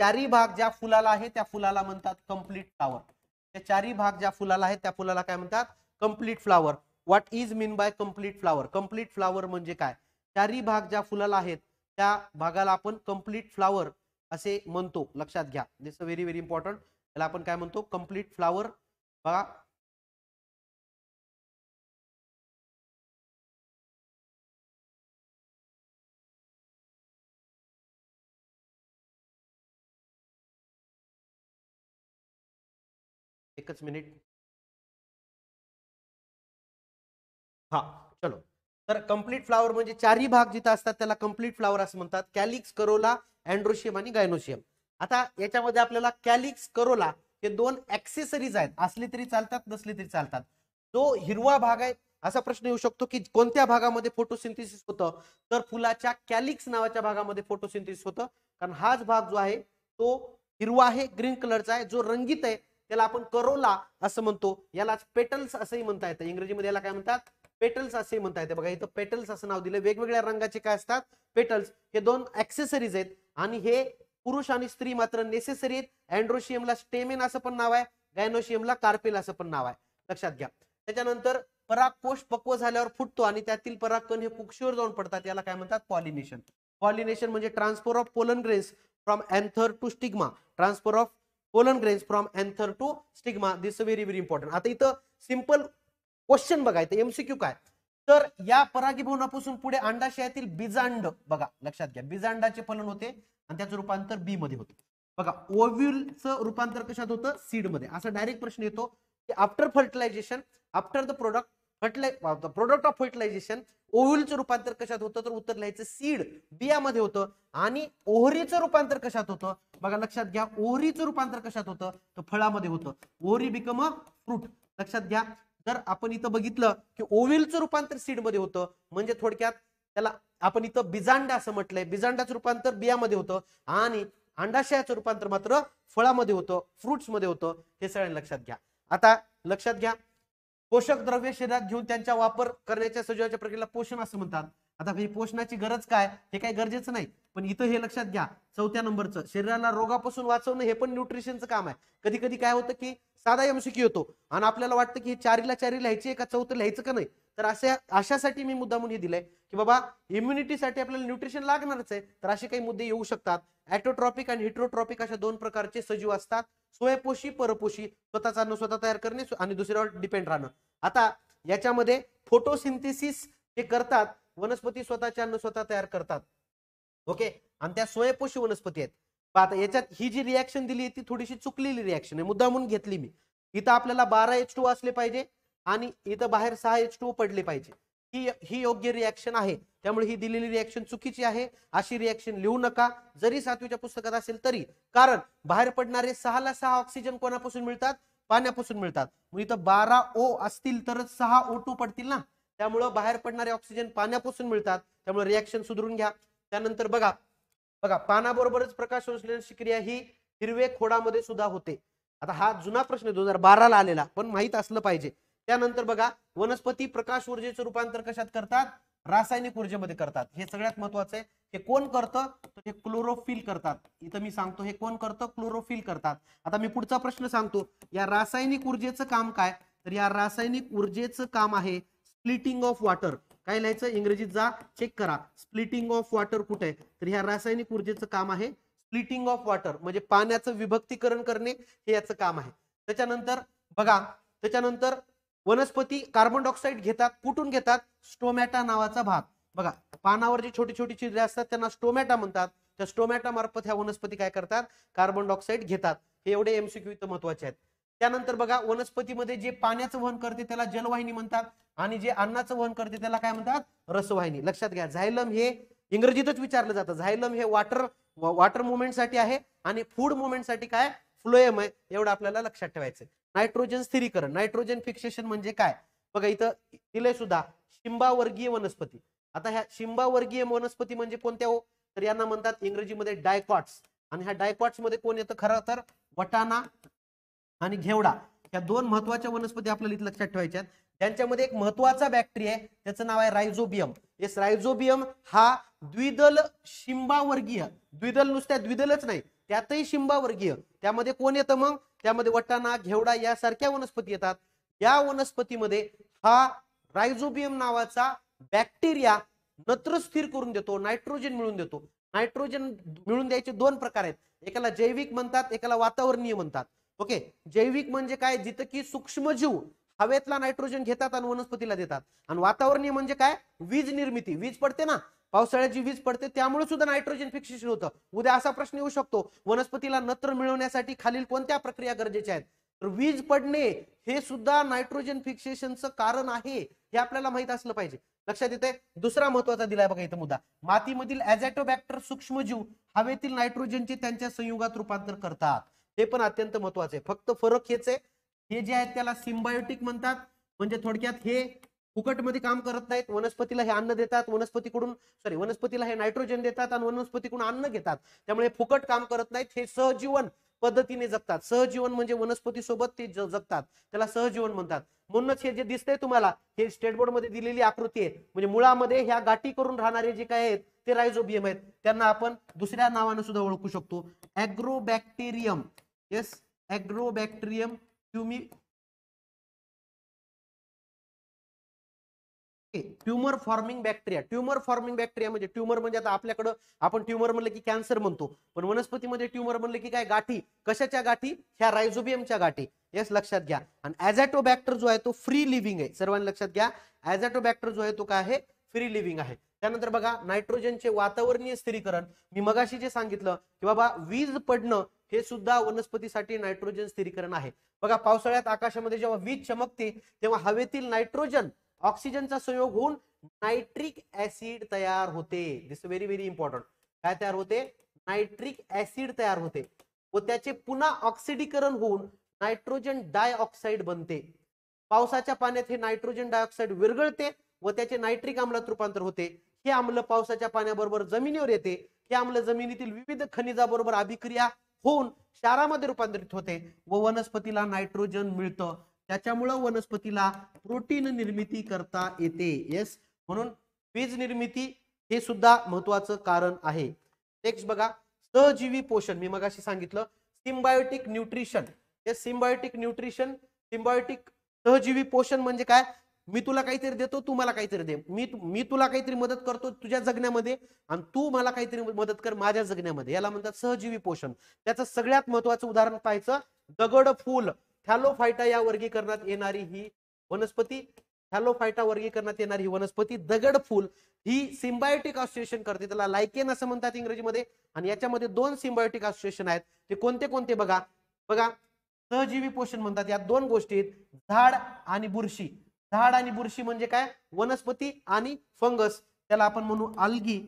चारी भाग ज्या फुलाला आहे त्या फुलाला म्हणतात कम्प्लीट फ्लावर त्या चारी भाग ज्या फुलाला आहे त्या फुलाला काय म्हणतात complete flower what is mean by complete flower complete flower म्हणजे काय चारी भाग ज्या फुलाला आहेत त्या भागाला आपण कम्प्लीट फ्लावर असे म्हणतो लक्षात घ्या this a very very important त्याला आपण काय म्हणतो कम्प्लीट फ्लावर बघा एकच मिनिट हा चलो तर कंप्लीट फ्लावर म्हणजे चारही भाग जिथे असतात त्याला कम्प्लीट फ्लावर असं म्हणतात कॅलिक्स करोला अँड्रोशियम आणि गायनोशियम आता याच्यामध्ये आपल्याला कॅलिक्स करोला हे दोन ऍक्सेसरीज आहेत असले तरी चालतात नसले तरी चालतात जो हिरवा भाग आहे असा प्रश्न येऊ शकतो की कोणत्या भागामध्ये फोटोसिंथेसिस होतं तर फुलाच्या कॅलिक्स नावाच्या भागामध्ये फोटोसिंथेसिस होतं कारण हाच भाग जो आहे तो हिरवा आहे ग्रीन कलरचा आहे जो रंगीत आहे त्याला आपण करोला असं म्हणतो याला पेटल्स असंही म्हणता येतं इंग्रजीमध्ये याला काय म्हणतात पेटल्स असंही म्हणता येते बघा इथं पेटल्स असं नाव दिलं वेगवेगळ्या रंगाचे काय असतात पेटल्स हे दोन ऍक्सेसरीज आहेत आणि हे पुरुष आणि स्त्री मात्र नेसेसरी आहेत अँड्रोशियमला स्टेमेन असं पण नाव आहे गायनोशियमला कार्पेल असं पण नाव आहे लक्षात घ्या त्याच्यानंतर पराग कोश पक्व झाल्यावर फुटतो आणि त्यातील परागकण हे कुक्षीवर जाऊन पडतात याला काय म्हणतात पॉलिनेशन पॉलिनेशन म्हणजे transfer of pollen grains from anther to stigma transfer of pollen grains from anther to stigma this very very important आता इथं सिम्पल क्वेश्चन बघा इथं एमसीक्यू काय तर या परागीभवनापासून पुढे अंडाशयातील बीजांड बघा लक्षात घ्या बीजांडाचे फलन होते आणि त्याचं रूपांतर बी मध्ये होते बघा ओव्ह्युलचं रूपांतर कशात होतं सीड मध्ये असा डायरेक्ट प्रश्न येतो की after fertilization after the product fertili product of fertilization ओव्हलचं रूपांतर कशात होतं तर उत्तर लिहायचं सीड बियामध्ये होतं आणि ओहरीचं रूपांतर कशात होतं बघा लक्षात घ्या ओहरीचं रूपांतर कशात होतं तर फळामध्ये होतं ओहरी बिकम अ फ्रूट लक्षात घ्या जर आपण इथं बघितलं की ओव्हिलचं रूपांतर सीडमध्ये होतं म्हणजे थोडक्यात त्याला आपण इथं बिजांडा असं म्हटलंय बिजांडाचं रूपांतर बियामध्ये होतं आणि अंडाशयाचं रूपांतर मात्र फळामध्ये होतं फ्रुट्समध्ये होतं हे सगळ्यांनी लक्षात घ्या आता लक्षात घ्या पोषक द्रव्य शरीरात घेऊन त्यांचा वापर करण्याच्या सजीवाच्या प्रक्रियेला पोषण असं म्हणतात आता हे पोषणाची गरज काय हे काही गरजेचं नाही पण इथं हे लक्षात घ्या चौथ्या नंबरचं शरीराला रोगापासून वाचवणं हे पण न्यूट्रिशनचं काम आहे कधी कधी काय होतं की साधा एमसीक्यू होतो आणि आपल्याला वाटतं की चारीला चारी लिहायची आहे का चौथं लिहायचं का नाही तर अशा अशासाठी मी मुद्दा म्हणून हे दिलाय की बाबा इम्युनिटीसाठी आपल्याला न्यूट्रिशन लागणारच आहे तर असे काही मुद्दे येऊ शकतात ॲटोट्रॉपिक आणि हिट्रोट्रॉपिक अशा दोन प्रकारचे सजीव असतात स्वयंपोषी परपोषी स्वतःचा अन्न स्वतः तयार करणे आणि दुसऱ्यावर डिपेंड राहणं आता याच्यामध्ये फोटोसिंथेसिस जे करतात वनस्पती स्वतःचे अन्न स्वतः तयार करतात ओके आणि त्या स्वयंपोषी वनस्पती आहेत आता याच्यात ही जी रिॲक्शन दिली ती थोडीशी चुकलेली रिॲक्शन आहे मुद्दा म्हणून घेतली मी इथं आपल्याला बारा एच टू असले पाहिजे आणि इथं बाहेर सहा एच टू पडले पाहिजे ही योग्य रिॲक्शन आहे त्यामुळे ही दिलेली रिॲक्शन चुकीची आहे अशी रिॲक्शन लिहू नका जरी सातवीच्या पुस्तकात असेल तरी कारण बाहेर पडणारे सहाला सहा ऑक्सिजन कोणापासून मिळतात पाण्यापासून मिळतात इथं बारा ओ असतील तरच सहा ओ टू पडतील ना त्यामुळं बाहेर पडणारे ऑक्सिजन पाण्यापासून मिळतात त्यामुळे रिॲक्शन सुधरून घ्या त्यानंतर बघा बघा पानाबरोबरच प्रकाश संश्लेषणाची क्रिया ही हिरवे खोडामध्ये सुद्धा होते आता हा जुना प्रश्न दोन हजार बाराला आलेला पण माहीत असलं पाहिजे त्यानंतर बघा वनस्पती प्रकाश ऊर्जेचं रूपांतर कशात करतात रासायनिक ऊर्जेमध्ये करतात हे सगळ्यात महत्वाचं आहे हे कोण करतं तर हे क्लोरोफिल करतात इथं मी सांगतो हे कोण करतं क्लोरोफिल करतात आता मी पुढचा प्रश्न सांगतो या रासायनिक ऊर्जेचं काम काय तर या रासायनिक ऊर्जेचं काम आहे स्प्लिटिंग ऑफ वॉटर काय लिहायचं इंग्रजीत जा चेक करा स्प्लिटिंग ऑफ वॉटर कुठे तर ह्या रासायनिक ऊर्जेचं काम आहे स्प्लिटिंग ऑफ वॉटर म्हणजे पाण्याचं विभक्तीकरण करणे हे याचं काम आहे त्याच्यानंतर बघा त्याच्यानंतर वनस्पती कार्बन डायऑक्साईड घेतात कुठून घेतात स्टोमॅटा नावाचा भाग बघा पानावर जी छोटी छोटी छिद्रे असतात त्यांना स्टोमॅटा म्हणतात त्या स्टोमॅटा मार्फत ह्या वनस्पती काय करतात कार्बन डायऑक्साईड घेतात हे एवढे एमसीक्यू इथं महत्वाचे आहेत त्यानंतर बघा वनस्पतीमध्ये जे पाण्याचं वहन करते त्याला जलवाहिनी म्हणतात आणि जे अन्नाचं वहन करते त्याला काय म्हणतात रसवाहिनी लक्षात घ्या झायलम हे इंग्रजीतच विचारलं जातं झायलम हे वॉटर वॉटर मुवमेंटसाठी आहे आणि फूड मुवमेंटसाठी काय फ्लोएम आहे एवढं आपल्याला लक्षात ठेवायचं नायट्रोजन स्थिरीकरण नायट्रोजन फिक्सेशन म्हणजे काय बघा इथं दिलंय सुद्धा शिंबावर्गीय वनस्पती आता ह्या शिंबावर्गीय वनस्पती म्हणजे कोणत्या हो तर यांना म्हणतात इंग्रजीमध्ये डायकॉट्स आणि ह्या डायकॉट्स मध्ये कोण येतं खरं तर वटाणा आणि घेवडा या दोन महत्वाच्या वनस्पती आपल्याला इथं लक्षात ठेवायच्या त्यांच्यामध्ये एक महत्वाचा बॅक्टेरिया आहे त्याचं नाव आहे रायझोबियम येस रायझोबियम हा द्विदल शिंबावर्गीय द्विदल नुसत्या द्विदलच नाही त्यातही शिंबावर्गीय त्यामध्ये कोण येतं मग त्यामध्ये वटाणा घेवडा यासारख्या वनस्पती येतात या वनस्पतीमध्ये हा रायझोबियम नावाचा बॅक्टेरिया नत्र स्थिर करून देतो नायट्रोजन मिळून देतो नायट्रोजन मिळून द्यायचे दोन प्रकार आहेत एकाला जैविक म्हणतात एकाला वातावरणीय म्हणतात ओके जैविक म्हणजे काय जिथं की सूक्ष्मजीव हवेतला नायट्रोजन घेतात आणि वनस्पतीला देतात आणि वातावरणीय म्हणजे काय वीज निर्मिती वीज पडते ना पावसाळ्यात जी वीज पडते त्यामुळे सुद्धा नायट्रोजन फिक्सेशन होतं उद्या असा प्रश्न येऊ शकतो वनस्पतीला नत्र मिळवण्यासाठी खालील कोणत्या प्रक्रिया गरजेच्या आहेत तर वीज पडणे हे सुद्धा नायट्रोजन फिक्सेशनचं कारण आहे हे आपल्याला माहित असलं पाहिजे लक्षात येते दुसरा महत्वाचा दिलाय बघा इथं मुद्दा मातीमधील ऍझॅटोबॅक्टर सूक्ष्मजीव हवेतील नायट्रोजनचे त्यांच्या संयुगात रूपांतर करतात हे पण अत्यंत महत्वाचे फक्त फरक हेच आहे हे जे आहेत त्याला सिम्बायोटिक म्हणतात म्हणजे थोडक्यात हे फुकटमध्ये काम करत नाहीत वनस्पतीला हे अन्न देतात वनस्पतीकडून सॉरी वनस्पतीला हे नायट्रोजन देतात आणि वनस्पतीकडून अन्न घेतात त्यामुळे फुकट काम करत नाहीत हे सहजीवन पद्धतीने जगतात सहजीवन म्हणजे वनस्पती सोबत ते जगतात त्याला सहजीवन म्हणतात म्हणूनच हे जे दिसतंय तुम्हाला हे स्टेट बोर्ड मध्ये दिलेली आकृती आहे म्हणजे मुळामध्ये ह्या गाठी करून राहणारे जे काय आहेत ते रायझोबियम आहेत त्यांना आपण दुसऱ्या नावाने सुद्धा ओळखू शकतो अॅग्रोबॅक्टेरियम येस अॅग्रोबॅक्टेरियम क्युमी tumour forming bacteria tumour forming bacteria म्हणजे ट्यूमर म्हणजे आता आपल्याकडं आपण ट्यूमर म्हणलं की कॅन्सर म्हणतो पण वनस्पतीमध्ये ट्यूमर म्हणलं की काय गाठी कशाच्या गाठी ह्या रायझोबियमच्या गाठी येस लक्षात घ्या आणि बॅक्टर जो आहे तो फ्री लिव्हिंग आहे सर्वांनी लक्षात घ्या बॅक्टर जो आहे तो काय आहे फ्री लिव्हिंग आहे त्यानंतर बघा नायट्रोजनचे वातावरणीय स्थिरीकरण मी मगाशी जे सांगितलं की बाबा वीज पडणं हे सुद्धा वनस्पतीसाठी नायट्रोजन स्थिरीकरण आहे बघा पावसाळ्यात आकाशामध्ये जेव्हा वीज चमकते तेव्हा हवेतील नायट्रोजन ऑक्सिजनचा संयोग होऊन नायट्रिक ऍसिड तयार होते दिस व्हेरी व्हेरी इम्पॉर्टंट काय तयार होते नायट्रिक ऍसिड तयार होते व त्याचे पुन्हा ऑक्सिडीकरण होऊन नायट्रोजन डायऑक्साइड बनते पावसाच्या पाण्यात हे नायट्रोजन डायऑक्साइड विरघळते व त्याचे नायट्रिक आम्लात रूपांतर होते हे आम्ल पावसाच्या पाण्याबरोबर जमिनीवर येते हे आम्ल जमिनीतील विविध खनिजाबरोबर अभिक्रिया होऊन क्षारामध्ये रूपांतरित होते व वनस्पतीला नायट्रोजन मिळतं त्याच्यामुळं वनस्पतीला प्रोटीन निर्मिती करता येते येस म्हणून वीज निर्मिती हे सुद्धा महत्वाचं कारण आहे नेक्स्ट बघा सहजीवी पोषण मी मगाशी सांगितलं सिम्बायोटिक न्यूट्रिशन हे सिम्बायोटिक न्यूट्रिशन सिम्बायोटिक सहजीवी पोषण म्हणजे काय मी तुला काहीतरी देतो तू मला काहीतरी दे मी मी तुला काहीतरी मदत करतो तुझ्या जगण्यामध्ये आणि तू मला काहीतरी मदत कर माझ्या जगण्यामध्ये याला म्हणतात सहजीवी पोषण त्याचं सगळ्यात महत्वाचं उदाहरण पाहायचं दगड फूल थॅलोफायटा या वर्गीकरणात येणारी ही वनस्पती थॅलोफायटा वर्गीकरणात येणारी ही वनस्पती दगड फुल ही सिम्बायोटिक असोसिएशन करते त्याला लायकेन असं म्हणतात इंग्रजीमध्ये आणि याच्यामध्ये दोन सिम्बायोटिक असोसिएशन आहेत ते कोणते कोणते बघा बघा सहजीवी पोषण म्हणतात या दोन गोष्टीत झाड आणि बुरशी झाड आणि बुरशी म्हणजे काय वनस्पती आणि फंगस त्याला आपण म्हणू आलगी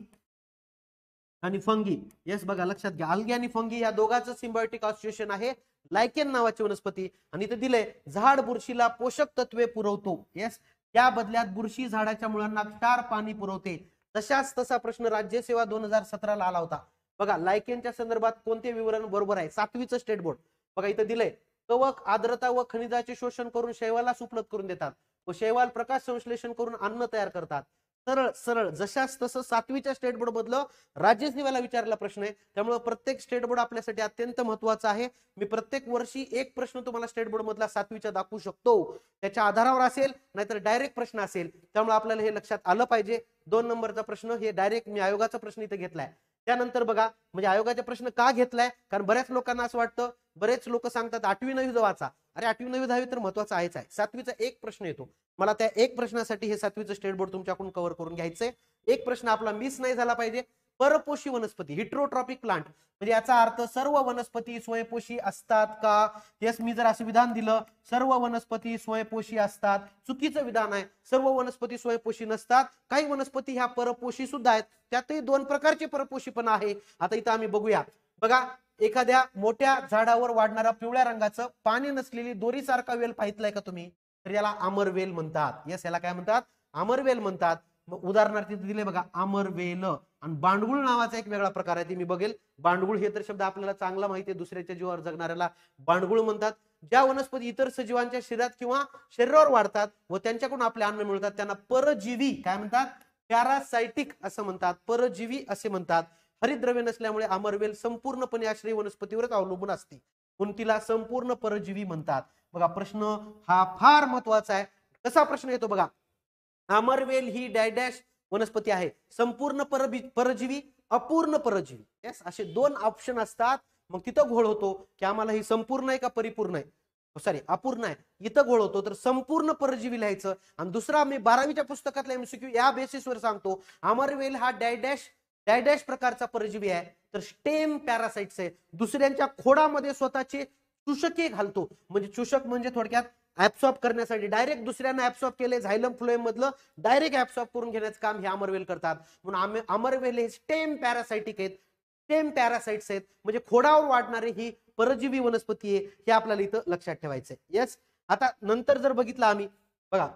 आणि फंगी येस बघा लक्षात घ्या अल्गी आणि फंगी या दोघांचं सिम्बायोटिक असोसिएशन आहे लायकेन नावाची वनस्पती आणि इथे दिले झाड बुरशीला पोषक तत्वे पुरवतो येस त्या बदल्यात बुरशी झाडाच्या मुळांना पाणी पुरवते तशाच तसा प्रश्न राज्य सेवा दोन हजार सतराला आला होता बघा लायकेनच्या संदर्भात कोणते विवरण बरोबर आहे सातवीचं स्टेट बोर्ड बघा इथं दिलंय कवक आर्द्रता व खनिजाचे शोषण करून शैवाला उपलब्ध करून देतात व शैवाल प्रकाश संश्लेषण करून अन्न तयार करतात सरळ सरळ जशाच तसं सातवीच्या स्टेट बोर्ड मधलं राज्यसेवेला विचारला प्रश्न आहे त्यामुळे प्रत्येक स्टेट बोर्ड आपल्यासाठी अत्यंत महत्वाचा आहे मी प्रत्येक वर्षी एक प्रश्न तुम्हाला स्टेट बोर्ड मधला सातवीचा दाखवू शकतो त्याच्या आधारावर असेल नाहीतर डायरेक्ट प्रश्न असेल त्यामुळे आपल्याला हे लक्षात आलं पाहिजे दोन नंबरचा प्रश्न हे डायरेक्ट मी आयोगाचा प्रश्न इथे घेतलाय त्यानंतर बघा म्हणजे आयोगाचा प्रश्न का घेतलाय कारण बऱ्याच लोकांना असं वाटतं बरेच लोक सांगतात आठवी नवी वाचा अरे आठवी नवी दहावी तर महत्वाचा आहेच आहे सातवीचा एक प्रश्न येतो मला त्या एक प्रश्नासाठी हे सातवीचं स्टेट बोर्ड तुमच्याकडून कव्हर करून घ्यायचंय एक प्रश्न आपला मिस नाही झाला पाहिजे परपोषी वनस्पती हिट्रोट्रॉपिक प्लांट म्हणजे याचा अर्थ सर्व वनस्पती स्वयंपोषी असतात का यस मी जर असं विधान दिलं सर्व वनस्पती स्वयंपोषी असतात चुकीचं विधान आहे सर्व वनस्पती स्वयंपोषी नसतात काही वनस्पती ह्या परपोषी सुद्धा आहेत त्यातही दोन प्रकारचे परपोषी पण आहे आता इथं आम्ही बघूया बघा एखाद्या मोठ्या झाडावर वाढणारा पिवळ्या रंगाचं पाणी नसलेली दोरीसारखा वेल पाहितलाय का तुम्ही तर याला अमरवेल म्हणतात यस याला काय म्हणतात अमरवेल म्हणतात मग उदाहरणार्थ दिले बघा अमरवेल आणि बांडगुळ नावाचा एक वेगळा प्रकार आहे ते मी बघेल बांडगुळ हे तर शब्द आपल्याला चांगला माहिती आहे दुसऱ्याच्या जीवावर जगणाऱ्याला बांडगुळ म्हणतात ज्या वनस्पती इतर सजीवांच्या शरीरात किंवा शरीरावर वाढतात व त्यांच्याकडून आपले अन्न मिळतात त्यांना परजीवी काय म्हणतात पॅरासायटिक असं म्हणतात परजीवी असे म्हणतात हरिद्रव्य नसल्यामुळे अमरवेल संपूर्णपणे आश्रय वनस्पतीवरच अवलंबून असते म्हणून तिला संपूर्ण परजीवी म्हणतात बघा प्रश्न हा फार महत्वाचा आहे कसा प्रश्न येतो बघा अमरवेल ही डायडॅश वनस्पती आहे संपूर्ण परजीवी अपूर्ण परजीवी येस असे दोन ऑप्शन असतात मग तिथं घोळ होतो की आम्हाला ही संपूर्ण आहे का परिपूर्ण आहे सॉरी oh, अपूर्ण आहे इथं घोळ होतो तर संपूर्ण परजीवी लिहायचं आणि दुसरा मी बारावीच्या पुस्तकातला एमसीक्यू या बेसिसवर सांगतो अमरवेल हा डायडॅश डायडॅश प्रकारचा परजीवी आहे तर स्टेम पॅरासाइट्स आहे दुसऱ्यांच्या खोडामध्ये स्वतःचे चुषके घालतो म्हणजे चुषक म्हणजे थोडक्यात ऍब्सॉर्ब करण्यासाठी डायरेक्ट दुसऱ्यांना ऍब्सॉर्ब केले झायलम फ्लोएम मधलं डायरेक्ट ऍब्सॉर्ब करून घेण्याचं काम हे अमरवेल करतात म्हणून अमरवेल हे स्टेम पॅरासाइटिक आहेत स्टेम पॅरासाइट्स आहेत म्हणजे खोडावर वाढणारे ही परजीवी वनस्पती आहे हे आपल्याला इथं लक्षात ठेवायचं आहे येस आता नंतर जर बघितलं आम्ही बघा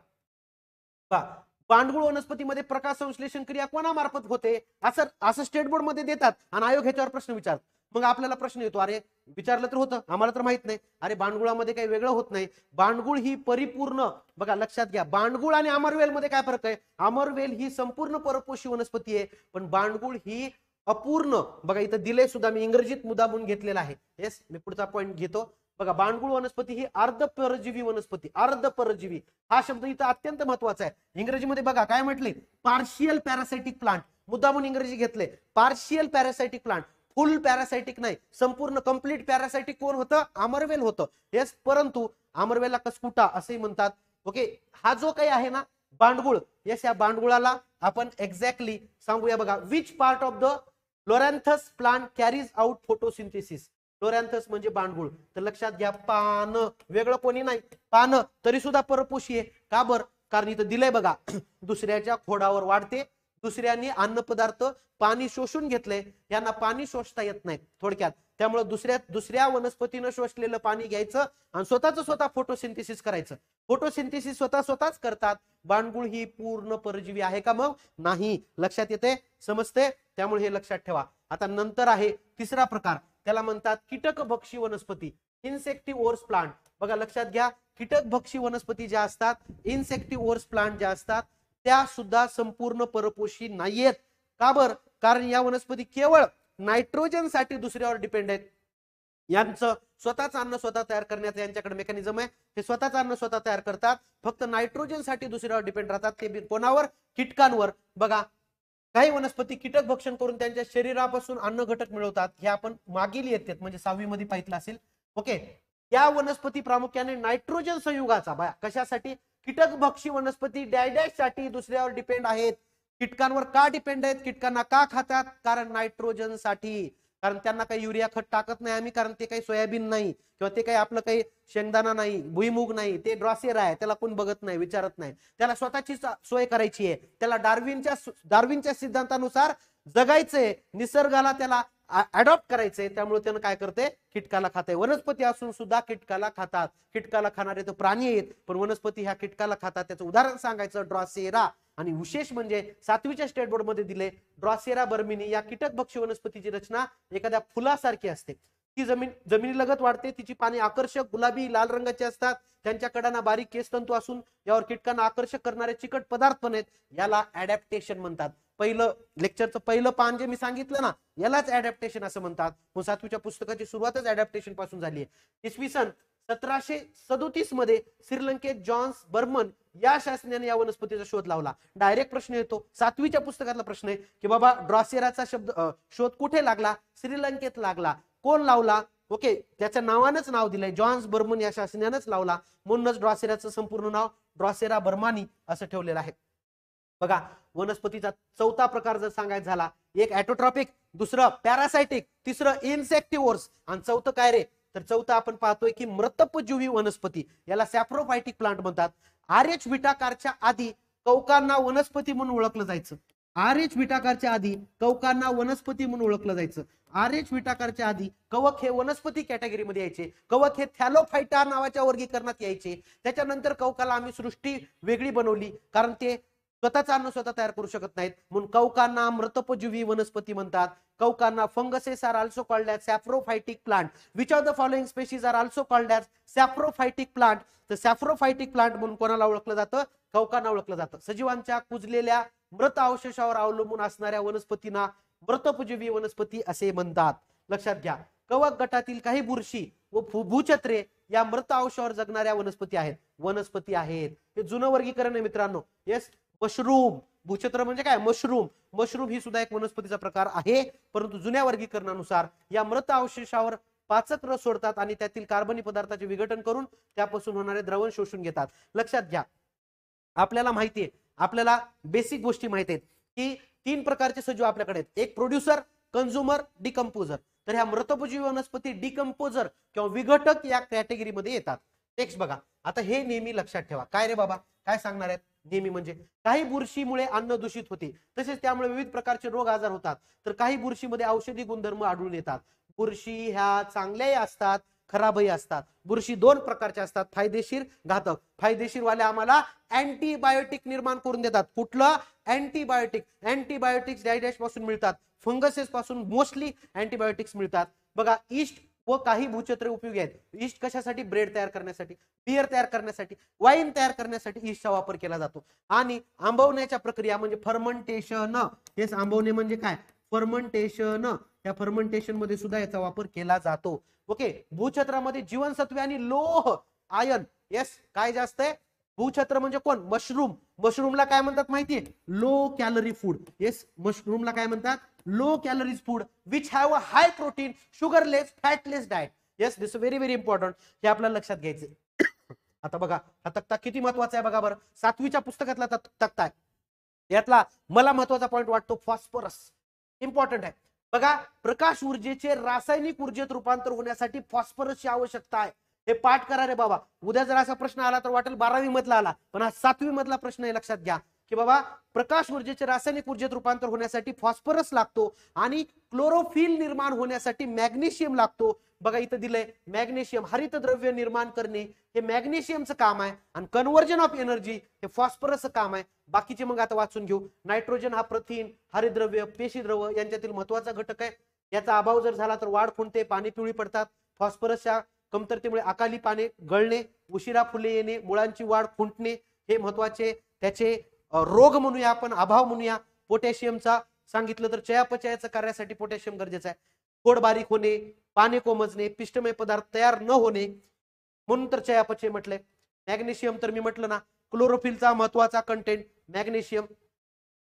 पांडगुळ वनस्पतीमध्ये प्रकाश संश्लेषण क्रिया कोणामार्फत होते असं असं स्टेट बोर्ड मध्ये देतात आणि आयोग ह्याच्यावर प्रश्न विचारत मग आपल्याला प्रश्न येतो अरे विचारलं तर होतं आम्हाला तर माहित नाही अरे बांडगुळामध्ये काही वेगळं होत नाही बांडगुळ ही परिपूर्ण बघा लक्षात घ्या बांडगुळ आणि अमरवेल मध्ये काय फरक आहे अमरवेल ही संपूर्ण परपोषी वनस्पती आहे पण बांडगुळ ही अपूर्ण बघा इथं दिले सुद्धा मी इंग्रजीत मुद्दा म्हणून घेतलेला आहे येस मी पुढचा पॉईंट घेतो बघा बांडगुळ वनस्पती ही अर्ध परजीवी वनस्पती अर्ध परजीवी हा शब्द इथं अत्यंत महत्वाचा आहे इंग्रजीमध्ये बघा काय म्हटले पार्शियल पॅरासायटिक प्लांट मुद्दा म्हणून इंग्रजी घेतले partial parasitic plant full parasitic नाही संपूर्ण कम्प्लीट पॅरासायटिक कोण होतं आमरवेल होतं येस परंतु आमरवेला कसकुटा असंही म्हणतात ओके हा जो काही आहे ना बांडगुळ येस या बांडगुळाला आपण एक्झॅक्टली सांगूया बघा which part of the Loranthus plant carries out photosynthesis Loranthus म्हणजे बांडगुळ तर लक्षात घ्या पान वेगळं कोणी नाही पान तरी सुद्धा परपोषी आहे का बर कारण इथं दिलंय बघा दुसऱ्याच्या खोडावर वाढते दुसऱ्यांनी अन्न पदार्थ पाणी शोषून घेतले यांना पाणी शोषता येत नाही थोडक्यात त्यामुळे दुसऱ्या दुसऱ्या वनस्पतीनं शोषलेलं पाणी घ्यायचं आणि स्वतःच स्वतः फोटोसिंथेसिस करायचं फोटोसिंथेसिस स्वतः स्वतःच करतात भांडगुळ ही पूर्ण परजीवी आहे का मग नाही लक्षात येते समजते त्यामुळे हे लक्षात ठेवा आता नंतर आहे तिसरा प्रकार त्याला म्हणतात कीटक भक्षी वनस्पती इन्सेक्टिव्ह प्लांट बघा लक्षात घ्या कीटक भक्षी वनस्पती ज्या असतात इन्सेक्टिव्ह प्लांट ज्या असतात त्या सुद्धा संपूर्ण परपोषी नाहीयेत का बर कारण या वनस्पती केवळ साठी दुसऱ्यावर डिपेंड आहेत यांचं स्वतःच अन्न स्वतः तयार करण्याचं यांच्याकडे मेकॅनिझम आहे हे स्वतःच अन्न स्वतः तयार करतात फक्त साठी दुसऱ्यावर डिपेंड राहतात ते कोणावर किटकांवर बघा काही वनस्पती कीटक भक्षण करून त्यांच्या शरीरापासून अन्न घटक मिळवतात हे आपण मागील येतात म्हणजे सहावी मध्ये पाहिलं असेल ओके या वनस्पती प्रामुख्याने नायट्रोजन संयुगाचा कशासाठी कीटक भक्षी वनस्पती डॅडॅश साठी दुसऱ्यावर डिपेंड आहेत कीटकांवर का डिपेंड आहेत कीटकांना का खातात कारण नायट्रोजन साठी कारण त्यांना काही युरिया खत टाकत नाही आम्ही कारण ते काही सोयाबीन नाही किंवा ते काही आपलं काही शेंगदाणा नाही भुईमुग नाही ते ड्रॉसेरा आहे त्याला कोण बघत नाही विचारत नाही त्याला स्वतःची सोय करायची आहे त्याला डार्विनच्या डार्विनच्या सिद्धांतानुसार जगायचंय निसर्गाला त्याला अडॉप्ट करायचंय त्यामुळे त्यानं काय करते किटकाला खाते वनस्पती असून सुद्धा किटकाला खातात किटकाला खाणारे तो प्राणी आहेत पण वनस्पती ह्या किटकाला खातात त्याचं उदाहरण सांगायचं ड्रॉसेरा आणि विशेष म्हणजे सातवीच्या स्टेट बोर्ड मध्ये दिले ड्रॉसेरा बर्मिनी या कीटक भक्ष वनस्पतीची रचना एखाद्या फुलासारखी असते ती जमीन जमिनीलगत वाढते तिची पाने आकर्षक गुलाबी लाल रंगाची असतात त्यांच्या कडांना बारीक केस तंतू असून यावर कीटकांना आकर्षक करणारे चिकट पदार्थ पण आहेत याला ऍडॅप्टेशन म्हणतात पहिलं लेक्चरचं पहिलं पान जे मी सांगितलं ना यालाच अॅडॅप्टेशन असं म्हणतात मग सातवीच्या पुस्तकाची सुरुवातच ऍडॅप्टेशन पासून झाली आहे इसवी सन सतराशे सदोतीस मध्ये श्रीलंकेत जॉन्स बर्मन या शास्त्रज्ञाने या वनस्पतीचा शोध लावला डायरेक्ट प्रश्न येतो सातवीच्या पुस्तकातला प्रश्न आहे की बाबा ड्रॉसेराचा शब्द शोध कुठे लागला श्रीलंकेत लागला कोण लावला ओके त्याच्या नावानंच नाव दिलंय जॉन्स बर्मन या शासनानेच लावला म्हणूनच ड्रॉसेराचं संपूर्ण नाव ड्रॉसेरा बर्मानी असं ठेवलेलं आहे बघा वनस्पतीचा चौथा प्रकार जर सांगायचा झाला एक ऍटोट्रॉपिक दुसरं पॅरासायटिक तिसरं इन्सेक्टिव्हर्स आणि चौथं काय रे तर चौथा आपण पाहतोय की मृतपजीवी वनस्पती याला सॅप्रोफायटिक प्लांट म्हणतात आर एच विटाकारच्या आधी कौकांना वनस्पती म्हणून ओळखलं जायचं आर एच विटाकारच्या आधी कवकांना वनस्पती म्हणून ओळखलं जायचं आर एच विटाकारच्या आधी कवक हे वनस्पती कॅटेगरीमध्ये यायचे कवक हे थॅलोफायटा नावाच्या वर्गीकरणात यायचे त्याच्यानंतर कवकाला आम्ही सृष्टी वेगळी बनवली कारण ते स्वतःच अन्न स्वतः तयार करू शकत नाहीत म्हणून कौकांना मृतपजीवी वनस्पती म्हणतात कौकांना funguses are also called as saprophytic plant which of the following species are also called as saprophytic plant तर सॅफ्रोफायटिक प्लांट म्हणून कोणाला ओळखलं जातं कौकांना ओळखलं जातं सजीवांच्या कुजलेल्या मृत अवशेषावर अवलंबून असणाऱ्या वनस्पतींना मृतपजीवी वनस्पती असे म्हणतात लक्षात घ्या कवक गटातील काही बुरशी व भूचत्रे या मृत अंशावर जगणाऱ्या वनस्पती आहेत वनस्पती आहेत हे जुनं वर्गीकरण आहे मित्रांनो येस मशरूम भूक्षत्र म्हणजे काय मशरूम मशरूम ही सुद्धा एक वनस्पतीचा प्रकार आहे परंतु जुन्या वर्गीकरणानुसार या मृत अवशेषावर पाचक रस सोडतात आणि त्यातील कार्बनी पदार्थाचे विघटन करून त्यापासून होणारे द्रवण शोषून घेतात लक्षात घ्या आपल्याला माहितीये आपल्याला बेसिक गोष्टी माहिती आहेत की तीन प्रकारचे सजीव आपल्याकडे आहेत एक प्रोड्युसर कंझ्युमर डिकम्पोजर तर ह्या मृतभुजी वनस्पती डिकम्पोजर किंवा विघटक या कॅटेगरीमध्ये येतात नेक्स्ट बघा आता हे नेहमी लक्षात ठेवा काय रे बाबा काय सांगणार आहेत नेहमी म्हणजे काही बुरशीमुळे अन्न दूषित होते तसेच त्यामुळे विविध प्रकारचे रोग आजार होतात तर काही बुरशीमध्ये औषधी गुणधर्म आढळून येतात बुरशी ह्या चांगल्याही असतात खराबही असतात बुरशी दोन प्रकारच्या असतात फायदेशीर घातक फायदेशीर वाले आम्हाला अँटीबायोटिक निर्माण करून देतात कुठलं अँटीबायोटिक अँटीबायोटिक्स डायडॅश पासून मिळतात फंगसेस पासून मोस्टली अँटीबायोटिक्स मिळतात बघा ईस्ट व काही भूचत्र उपयोगी आहेत ईस्ट कशासाठी ब्रेड तयार करण्यासाठी बियर तयार करण्यासाठी वाईन तयार करण्यासाठी ईस्टचा वापर केला जातो आणि आंबवण्याच्या प्रक्रिया म्हणजे फर्मंटेशन हे आंबवणे म्हणजे काय फर्मंटेशन या फर्मंटेशन मध्ये सुद्धा याचा वापर केला जातो ओके भूचत्रामध्ये जीवनसत्वे आणि लोह आयन येस काय जास्त आहे बहुछत्र म्हणजे कोण मशरूम मशरूमला काय म्हणतात माहितीये लो कॅलरी फूड येस मशरूमला काय म्हणतात low calories food which have a high protein sugarless fatless diet yes this very very important हे आपल्याला लक्षात घ्यायचे आता बघा हा तक्ता किती महत्वाचा आहे बघा बरं सातवीच्या पुस्तकातला तक्ता आहे यातला मला महत्वाचा पॉईंट वाटतो फॉस्फरस इम्पॉर्टंट आहे बघा प्रकाश ऊर्जेचे रासायनिक ऊर्जेत रूपांतर होण्यासाठी फॉस्फरसची आवश्यकता आहे हे पाठ करा रे बाबा उद्या जर असा प्रश्न आला तर वाटेल बारावी मधला आला पण हा सातवी मधला प्रश्न आहे लक्षात घ्या की बाबा प्रकाश ऊर्जेचे रासायनिक ऊर्जेत रूपांतर होण्यासाठी फॉस्फरस लागतो आणि क्लोरोफिल निर्माण होण्यासाठी मॅग्नेशियम लागतो बघा इथं दिलंय मॅग्नेशियम हरितद्रव्य निर्माण करणे हे मॅग्नेशियमचं काम आहे आणि कन्वर्जन ऑफ एनर्जी हे फॉस्फरसचं काम आहे बाकीचे मग आता वाचून घेऊ नायट्रोजन हा प्रथिन हरिद्रव्य पेशीद्रव यांच्यातील महत्वाचा घटक आहे याचा अभाव जर झाला तर वाढ खुंटते पाणी पिवळी पडतात फॉस्फरसच्या कमतरतेमुळे अकाली पाने गळणे उशिरा फुले येणे मुळांची वाढ खुंटणे हे महत्वाचे त्याचे रोग म्हणूया आपण अभाव म्हणूया पोटॅशियमचा सांगितलं तर चयापचयाचं कार्यासाठी पोटॅशियम गरजेचं आहे कोड बारीक होणे पाने कोमजणे पिष्टमय पदार्थ तयार न होणे म्हणून तर चयापचय म्हटलंय मॅग्नेशियम तर मी म्हटलं ना क्लोरोफिलचा महत्वाचा कंटेंट मॅग्नेशियम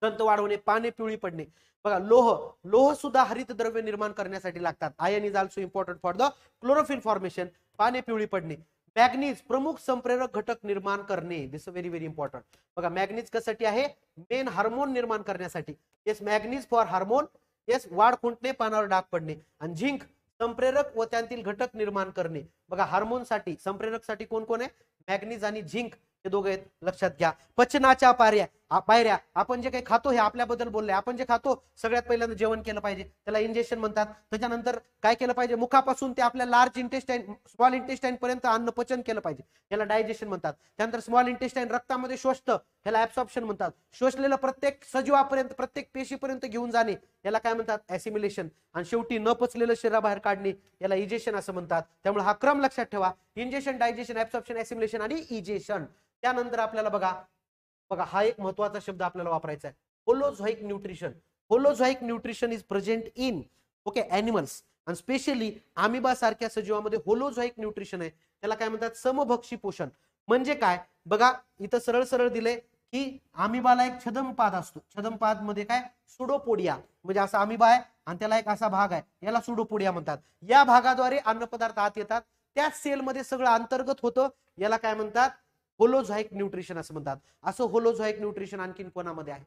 दंत वाढवणे पाने पिवळी पडणे बघा लोह लोह सुद्धा हरित द्रव्य निर्माण करण्यासाठी लागतात iron is also important for the chlorophyll formation पाने पिवळी पडणे मॅग्नीज प्रमुख संप्रेरक घटक निर्माण करणे दिस व्हेरी व्हेरी इम्पॉर्टंट बघा मॅग्नीज कशासाठी आहे मेन हार्मोन निर्माण करण्यासाठी yes manganese for hormone yes वाढ खुंटणे पानावर डाग पडणे आणि झिंक संप्रेरक व त्यातील घटक निर्माण करणे बघा हार्मोन संप्रेरक संप्रेरकसाठी कोण कोण आहे मॅग्नीज आणि झिंक हे दोघे आहेत लक्षात घ्या पचनाच्या पार्या पायऱ्या आपण जे काही खातो हे आपल्याबद्दल बोलले आपण जे खातो सगळ्यात पहिल्यांदा जेवण केलं पाहिजे त्याला इंजेक्शन म्हणतात त्याच्यानंतर काय केलं पाहिजे मुखापासून ते आपल्या लार्ज इंटेस्टाईन स्मॉल इंटेस्टाईन पर्यंत अन्न पचन केलं पाहिजे याला डायजेशन म्हणतात त्यानंतर स्मॉल इंटेस्टाईन रक्तामध्ये शोषत याला ऍब्सॉप्शन म्हणतात शोषलेलं प्रत्येक सजीवापर्यंत प्रत्येक पेशीपर्यंत घेऊन जाणे याला काय म्हणतात ऍसिमिलेशन आणि शेवटी न पचलेलं शरीराबाहेर काढणे याला इजेशन असं म्हणतात त्यामुळे हा क्रम लक्षात ठेवा इंजेक्शन डायजेशन ऍब्सॉप्शन ऍसिमिलेशन आणि इजेशन त्यानंतर आपल्याला बघा बघा हा एक महत्वाचा शब्द आपल्याला वापरायचा आहे holozoic nutrition holozoic nutrition is present in okay animals आणि स्पेशली आमिबा सारख्या सजीवामध्ये होलोझॉइक न्यूट्रिशन आहे त्याला काय म्हणतात समभक्षी पोषण म्हणजे काय बघा इथं सरळ सरळ दिले की आमिबाला एक छदमपाद असतो छदमपाद मध्ये काय सुडोपोडिया म्हणजे असा आमिबा आहे आणि त्याला एक असा भाग आहे याला सुडोपोडिया म्हणतात या भागाद्वारे अन्न पदार्थ आत येतात त्या सेलमध्ये सगळं अंतर्गत होतं याला काय म्हणतात होलोझॉइक न्यूट्रिशन असं म्हणतात असं होलोझॉइक न्यूट्रिशन आणखीन कोणामध्ये आहे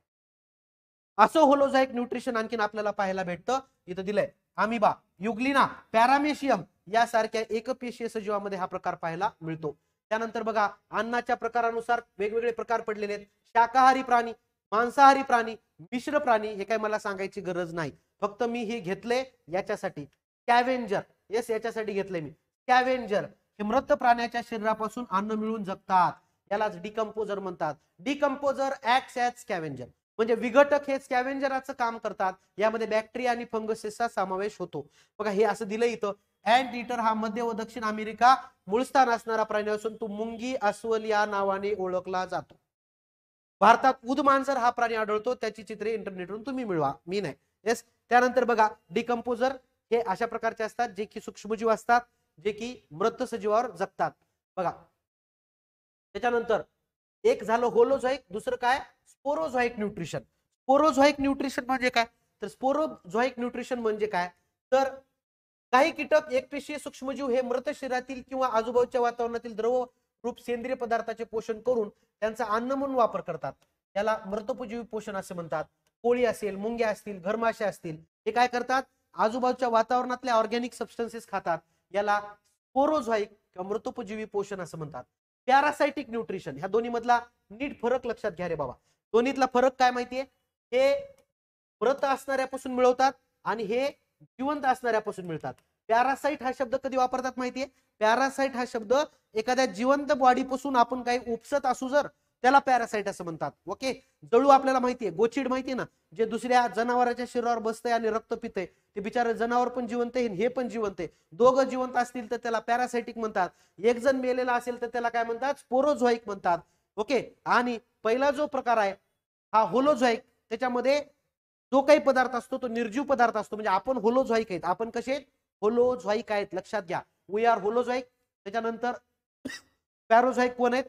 असं होलोझॉइक न्यूट्रिशन आणखीन आपल्याला पाहायला भेटतं इथं दिलंय आमिबा युग्लिना पॅरामेशियम यासारख्या एकपेशीय सजीवामध्ये हा प्रकार पाहायला मिळतो त्यानंतर बघा अन्नाच्या प्रकारानुसार वेगवेगळे प्रकार पडलेले आहेत शाकाहारी प्राणी मांसाहारी प्राणी मिश्र प्राणी हे काय मला सांगायची गरज नाही फक्त मी हे घेतले याच्यासाठी कॅव्हेंजर येस याच्यासाठी घेतले मी कॅव्हेंजर हे मृत प्राण्याच्या शरीरापासून अन्न मिळून जगतात यालाच डिकम्पोजर म्हणतात डिकम्पोजर ऍक्स ऍज स्कॅव्हेंजर म्हणजे विघटक हे स्कॅव्हेंजराचं काम करतात यामध्ये बॅक्टेरिया आणि फंगसेसचा समावेश होतो बघा हे असं दिलं इथं अँड इटर हा मध्य व दक्षिण अमेरिका मूळस्थान असणारा प्राणी असून तो मुंगी अस्वल या नावाने ओळखला जातो भारतात उद मांजर हा प्राणी आढळतो त्याची चित्रे इंटरनेटवरून तुम्ही मिळवा मी नाही येस त्यानंतर बघा डिकम्पोजर हे अशा प्रकारचे असतात जे की सूक्ष्मजीव असतात जे की मृत सजीवावर जगतात बघा त्याच्यानंतर एक झालं होलोझॉईक दुसरं काय स्पोरोझॉईक न्यूट्रिशन स्पोरोझोइक न्यूट्रिशन म्हणजे काय तर स्पोरोझॉईक न्यूट्रिशन म्हणजे काय तर काही कीटक एकपेशीय सूक्ष्मजीव हे मृत शरीरातील किंवा आजूबाजूच्या वातावरणातील द्रव रूप सेंद्रिय पदार्थाचे पोषण करून त्यांचा अन्न म्हणून वापर करतात त्याला मृतोपजीवी पोषण असे म्हणतात कोळी असेल मुंग्या असतील घरमाशा असतील हे काय करतात आजूबाजूच्या वातावरणातल्या ऑर्गॅनिक सबस्टन्सेस खातात याला स्पोरोझाईक किंवा मृतोपजीवी पोषण असं म्हणतात पॅरासायटिक न्यूट्रिशन ह्या दोन्ही मधला नीट फरक लक्षात घ्या रे बाबा दोन्हीतला फरक काय माहितीये हे व्रत असणाऱ्यापासून मिळवतात आणि हे जिवंत असणाऱ्यापासून मिळतात पॅरासाईट हा शब्द कधी वापरतात माहितीये पॅरासाईट हा शब्द एखाद्या जिवंत बॉडीपासून आपण काही उपसत असू जर त्याला पॅरासाइट असं म्हणतात ओके जळू आपल्याला माहिती आहे गोचिड माहिती ना जे दुसऱ्या जनावराच्या शरीरावर बसतंय आणि रक्त पितय ते बिचारे जनावर पण जिवंत आहे हे पण जिवंत आहे दोघं जिवंत असतील तर त्याला पॅरासाइटिक म्हणतात एक जण मेलेला असेल तर त्याला काय म्हणतात स्पोरोझॉईक म्हणतात ओके आणि पहिला जो प्रकार आहे हा होलोझॉईक त्याच्यामध्ये जो काही पदार्थ असतो तो निर्जीव पदार्थ असतो म्हणजे आपण होलोझॉईक आहेत आपण कसे आहेत आहेत लक्षात घ्या वी आर होलोझॉईक त्याच्यानंतर पॅरोझॉईक कोण आहेत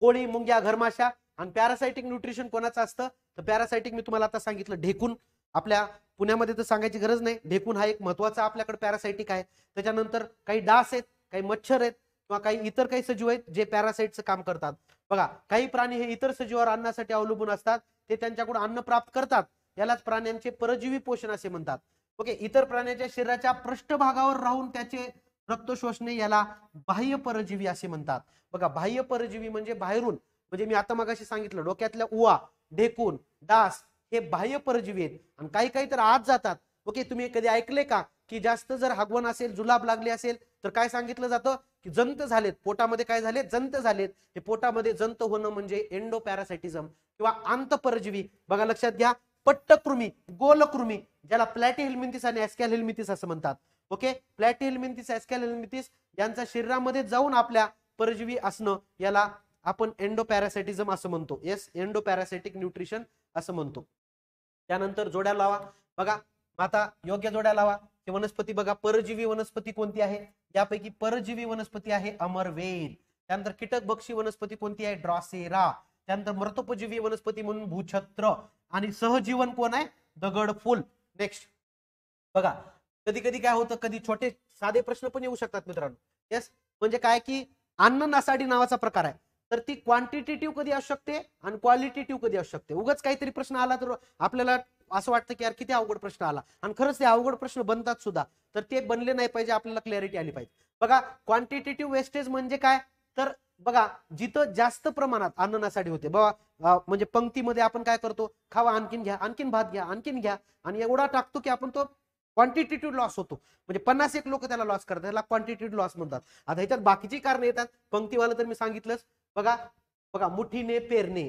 कोळी मुंग्या घरमाशा आणि पॅरासायटिक न्यूट्रिशन कोणाचं असतं तर पॅरासायटिक मी तुम्हाला आता सांगितलं ढेकून आपल्या पुण्यामध्ये तर सांगायची गरज नाही ढेकून हा एक महत्वाचा आपल्याकडे पॅरासायटिक आहे त्याच्यानंतर काही डास आहेत काही मच्छर आहेत किंवा काही इतर काही सजीव आहेत जे पॅरासाईटचं काम करतात बघा काही प्राणी हे इतर सजीवावर अन्नासाठी अवलंबून असतात ते त्यांच्याकडून अन्न प्राप्त करतात यालाच प्राण्यांचे परजीवी पोषण असे म्हणतात ओके इतर प्राण्यांच्या शरीराच्या पृष्ठभागावर राहून त्याचे रक्त शोषणे याला बाह्य परजीवी असे म्हणतात बघा बाह्य परजीवी म्हणजे बाहेरून म्हणजे मी आता मगाशी सांगितलं डोक्यातल्या उवा ढेकून डास हे बाह्य परजीवी आहेत आणि काही काही तर आत जातात ओके तुम्ही कधी ऐकले का की जास्त जर हगवण असेल जुलाब लागले असेल तर काय सांगितलं जातं की जंत झालेत पोटामध्ये काय झाले जंत झालेत हे पोटामध्ये जंत होणं म्हणजे एंडो पॅरासायटिझम किंवा आंत परजीवी बघा लक्षात घ्या पट्टकृमी गोलकृमी ज्याला प्लॅटी हेल्मिंथिस आणि एस्कॅल असं म्हणतात ओके प्लॅटी हेल्मिंथिस ऍस्कॅल यांचा शरीरामध्ये जाऊन आपल्या परजीवी असणं याला आपण एन्डोपॅरासायटिझम असं म्हणतो येस एन्डोपॅरासायटिक न्यूट्रिशन असं म्हणतो त्यानंतर जोड्या लावा बघा आता योग्य जोड्या लावा ही वनस्पती बघा परजीवी वनस्पती कोणती आहे यापैकी परजीवी वनस्पती आहे अमरवेल त्यानंतर कीटक बक्षी वनस्पती कोणती आहे ड्रॉसेरा त्यानंतर मृतोपजीवी वनस्पती म्हणून भूछत्र आणि सहजीवन कोण आहे दगड फुल नेक्स्ट बघा कधी कधी काय होतं कधी छोटे साधे प्रश्न पण येऊ शकतात मित्रांनो येस म्हणजे काय की अन्न नासाडी नावाचा प्रकार आहे तर ती क्वांटिटेटिव्ह कधी असू शकते आणि क्वालिटेटिव्ह कधी असू शकते उगाच काहीतरी प्रश्न आला तर आपल्याला असं वाटतं की यार किती अवघड प्रश्न आला आणि खरंच ते अवघड प्रश्न बनतात सुद्धा तर ते बनले नाही पाहिजे आपल्याला क्लॅरिटी आली पाहिजे बघा क्वांटिटेटिव्ह वेस्टेज म्हणजे काय तर बघा जिथं जास्त प्रमाणात नासाडी होते बघा म्हणजे पंक्तीमध्ये आपण काय करतो खावा आणखीन घ्या आणखीन भात घ्या आणखीन घ्या आणि एवढा टाकतो की आपण तो क्वांटिटेटिव्ह लॉस होतो म्हणजे पन्नास एक लोक त्याला लॉस करतात त्याला क्वांटिटेटिव्ह लॉस म्हणतात आता ह्याच्यात बाकीची कारण येतात पंक्तीवाला तर मी सांगितलंच बघा बघा मुठीने पेरणे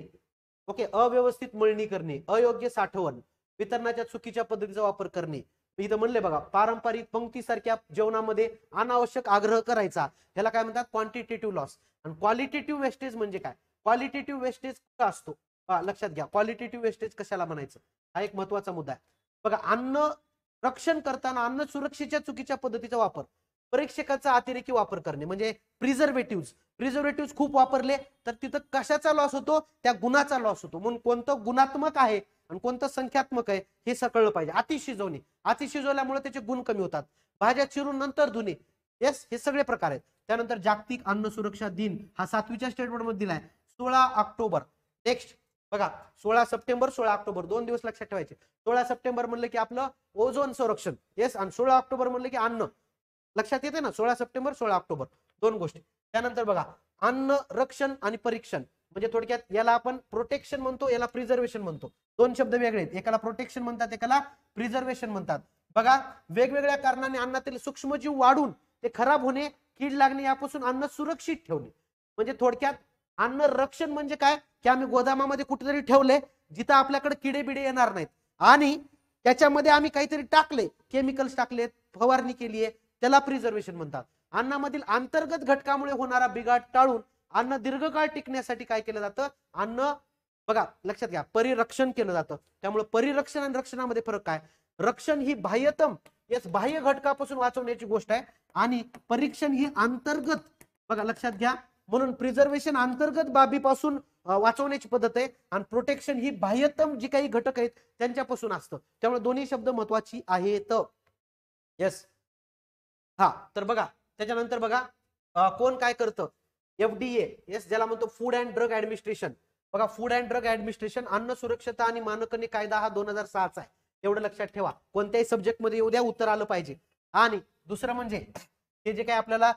ओके अव्यवस्थित मळणी करणे अयोग्य साठवण वितरणाच्या चुकीच्या पद्धतीचा वापर करणे इथं म्हणले बघा पारंपरिक पंक्तीसारख्या जेवणामध्ये अनावश्यक आग्रह करायचा ह्याला काय म्हणतात क्वांटिटेटिव्ह लॉस आणि क्वालिटेटिव्ह वेस्टेज म्हणजे काय क्वालिटेटिव्ह वेस्टेज का असतो लक्षात घ्या क्वालिटेटिव्ह वेस्टेज कशाला म्हणायचं हा एक महत्वाचा मुद्दा आहे बघा अन्न रक्षण करताना अन्न सुरक्षेच्या चुकीच्या पद्धतीचा वापर परीक्षकाचा अतिरेकी वापर करणे म्हणजे प्रिझर्वेटिव्ह प्रिझर्वेटिव्ह खूप वापरले तर तिथं कशाचा लॉस होतो त्या गुणाचा लॉस होतो म्हणून कोणतं गुणात्मक आहे आणि कोणतं संख्यात्मक आहे हे सकळलं पाहिजे अति शिजवणे अति शिजवल्यामुळे त्याचे गुण कमी होतात भाज्या चिरून नंतर धुणे येस हे सगळे प्रकार आहेत त्यानंतर जागतिक अन्न सुरक्षा दिन हा सातवीच्या स्टेटमेंटमध्ये दिलाय सोळा ऑक्टोबर नेक्स्ट बघा सोळा सप्टेंबर सोळा ऑक्टोबर दोन दिवस लक्षात ठेवायचे सोळा सप्टेंबर म्हणलं की आपलं ओझोन संरक्षण येस आणि सोळा ऑक्टोबर म्हणलं की अन्न लक्षात येते ना सोळा सप्टेंबर सोळा ऑक्टोबर दोन गोष्टी त्यानंतर बघा अन्न रक्षण आणि परीक्षण म्हणजे थोडक्यात याला आपण प्रोटेक्शन म्हणतो याला प्रिझर्वेशन म्हणतो दोन शब्द वेगळे आहेत एकाला प्रोटेक्शन म्हणतात एकाला प्रिझर्वेशन म्हणतात बघा वेगवेगळ्या कारणाने अन्नातील सूक्ष्मजीव वाढून ते खराब होणे कीड लागणे यापासून अन्न सुरक्षित ठेवणे म्हणजे थोडक्यात अन्न रक्षण म्हणजे काय की आम्ही गोदामामध्ये कुठेतरी ठेवले जिथं आपल्याकडे किडे बिडे येणार नाहीत आणि त्याच्यामध्ये आम्ही काहीतरी टाकले केमिकल्स टाकले फवारणी केली आहे त्याला प्रिझर्वेशन म्हणतात अन्नामधील अंतर्गत घटकामुळे होणारा बिघाड टाळून अन्न दीर्घकाळ टिकण्यासाठी काय केलं जातं अन्न बघा लक्षात घ्या परिरक्षण केलं जातं त्यामुळे परिरक्षण आणि रक्षणामध्ये फरक काय रक्षण ही बाह्यतम याच बाह्य घटकापासून वाचवण्याची गोष्ट आहे आणि परीक्षण ही अंतर्गत बघा लक्षात घ्या म्हणून प्रिझर्वेशन अंतर्गत बाबीपासून वाचवण्याची पद्धत आहे आणि प्रोटेक्शन ही बाह्यतम जी काही घटक आहेत त्यांच्यापासून असतं त्यामुळे दोन्ही शब्द महत्वाची आहेत येस हा तर बघा त्याच्यानंतर बघा कोण काय करतं एफडीए येस ज्याला म्हणतो फूड अँड ड्रग ऍडमिनिस्ट्रेशन बघा फूड अँड ड्रग ऍडमिनिस्ट्रेशन अन्न सुरक्षता आणि मानकने कायदा हा दोन हजार सहाचा आहे एवढं लक्षात ठेवा कोणत्याही सब्जेक्टमध्ये येऊ द्या उत्तर आलं पाहिजे आणि दुसरं म्हणजे हे जे काय आपल्याला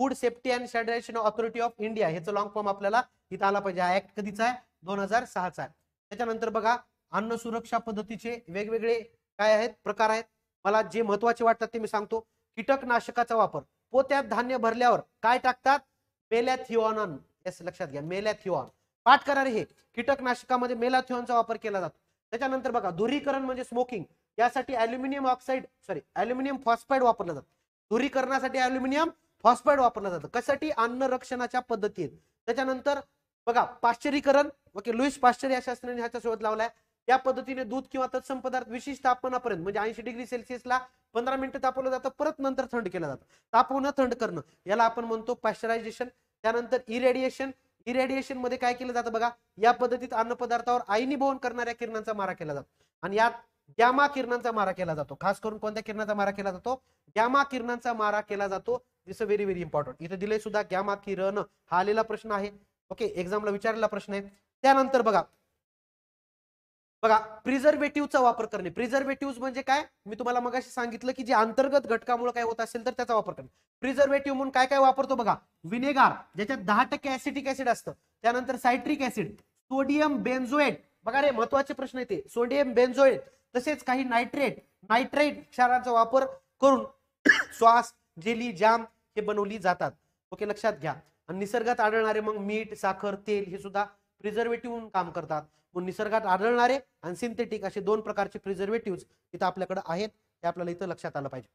food safety and standardization authority of India ह्याचं लॉंग फॉर्म आपल्याला इथं आला पाहिजे हा ऍक्ट कधीचा आहे दोन हजार सहाचा आहे त्याच्यानंतर बघा अन्न सुरक्षा पद्धतीचे वेगवेगळे काय आहेत प्रकार आहेत मला जे महत्वाचे वाटतात ते मी सांगतो कीटकनाशकाचा वापर पोत्यात धान्य भरल्यावर काय टाकतात मेलॅथिओनॉन येस लक्षात घ्या मेलॅथिओन पाठ करार हे कीटकनाशकामध्ये मेलॅथिओनचा वापर केला जातो त्याच्यानंतर बघा धुरीकरण म्हणजे स्मोकिंग यासाठी aluminium oxide sorry aluminium phosphide वापरला जातो धुरीकरणासाठी अॅल्युमिनियम फॉस्फाईड वापरलं जातं कशासाठी अन्न रक्षणाच्या पद्धतीत त्याच्यानंतर बघा पाश्चरीकरण ओके लुईस पाश्चर या शास्त्राने ह्याचा शोध लावलाय या पद्धतीने दूध किंवा तत्सम पदार्थ विशिष्ट तापमानापर्यंत म्हणजे ऐंशी डिग्री सेल्सिअसला पंधरा मिनिटं तापवलं जातं परत नंतर थंड केलं जातं तापवणं थंड करणं याला आपण म्हणतो पॅश्चरायझेशन त्यानंतर इरेडिएशन इरेडिएशन मध्ये काय केलं जातं बघा या पद्धतीत अन्न पदार्थावर आयनीभवन करणाऱ्या किरणांचा मारा केला जातो आणि यात गॅमा किरणांचा मारा केला जातो खास करून कोणत्या किरणाचा मारा केला जातो गॅमा किरणांचा मारा केला जातो this a very very important इथे दिले सुद्धा गॅमा रन हा आलेला प्रश्न आहे ओके एक्झामला विचारलेला प्रश्न आहे त्यानंतर बघा बघा प्रिझर्वेटिव्हचा वापर करणे प्रिझर्वेटिव्ह म्हणजे काय मी तुम्हाला मग सांगितलं की जे अंतर्गत घटकामुळे काय होत असेल तर त्याचा वापर करणे प्रिझर्वेटिव्ह म्हणून काय काय वापरतो बघा विनेगार ज्याच्यात दहा टक्के ऍसिटिक ऍसिड असतं त्यानंतर सायट्रिक ऍसिड सोडियम बेन्झोएट बघा रे महत्वाचे प्रश्न येते सोडियम बेन्झोएट तसेच काही नायट्रेट नायट्रेट क्षाराचा वापर करून श्वास जेली जाम हे बनवली जातात ओके लक्षात घ्या आणि निसर्गात आढळणारे मग मीठ साखर तेल हे सुद्धा प्रिझर्वेटिव्ह काम करतात मग निसर्गात आढळणारे आणि सिंथेटिक असे दोन प्रकारचे प्रिझर्वेटिव्ह इथं आपल्याकडे आहेत हे आपल्याला इथं लक्षात आलं पाहिजे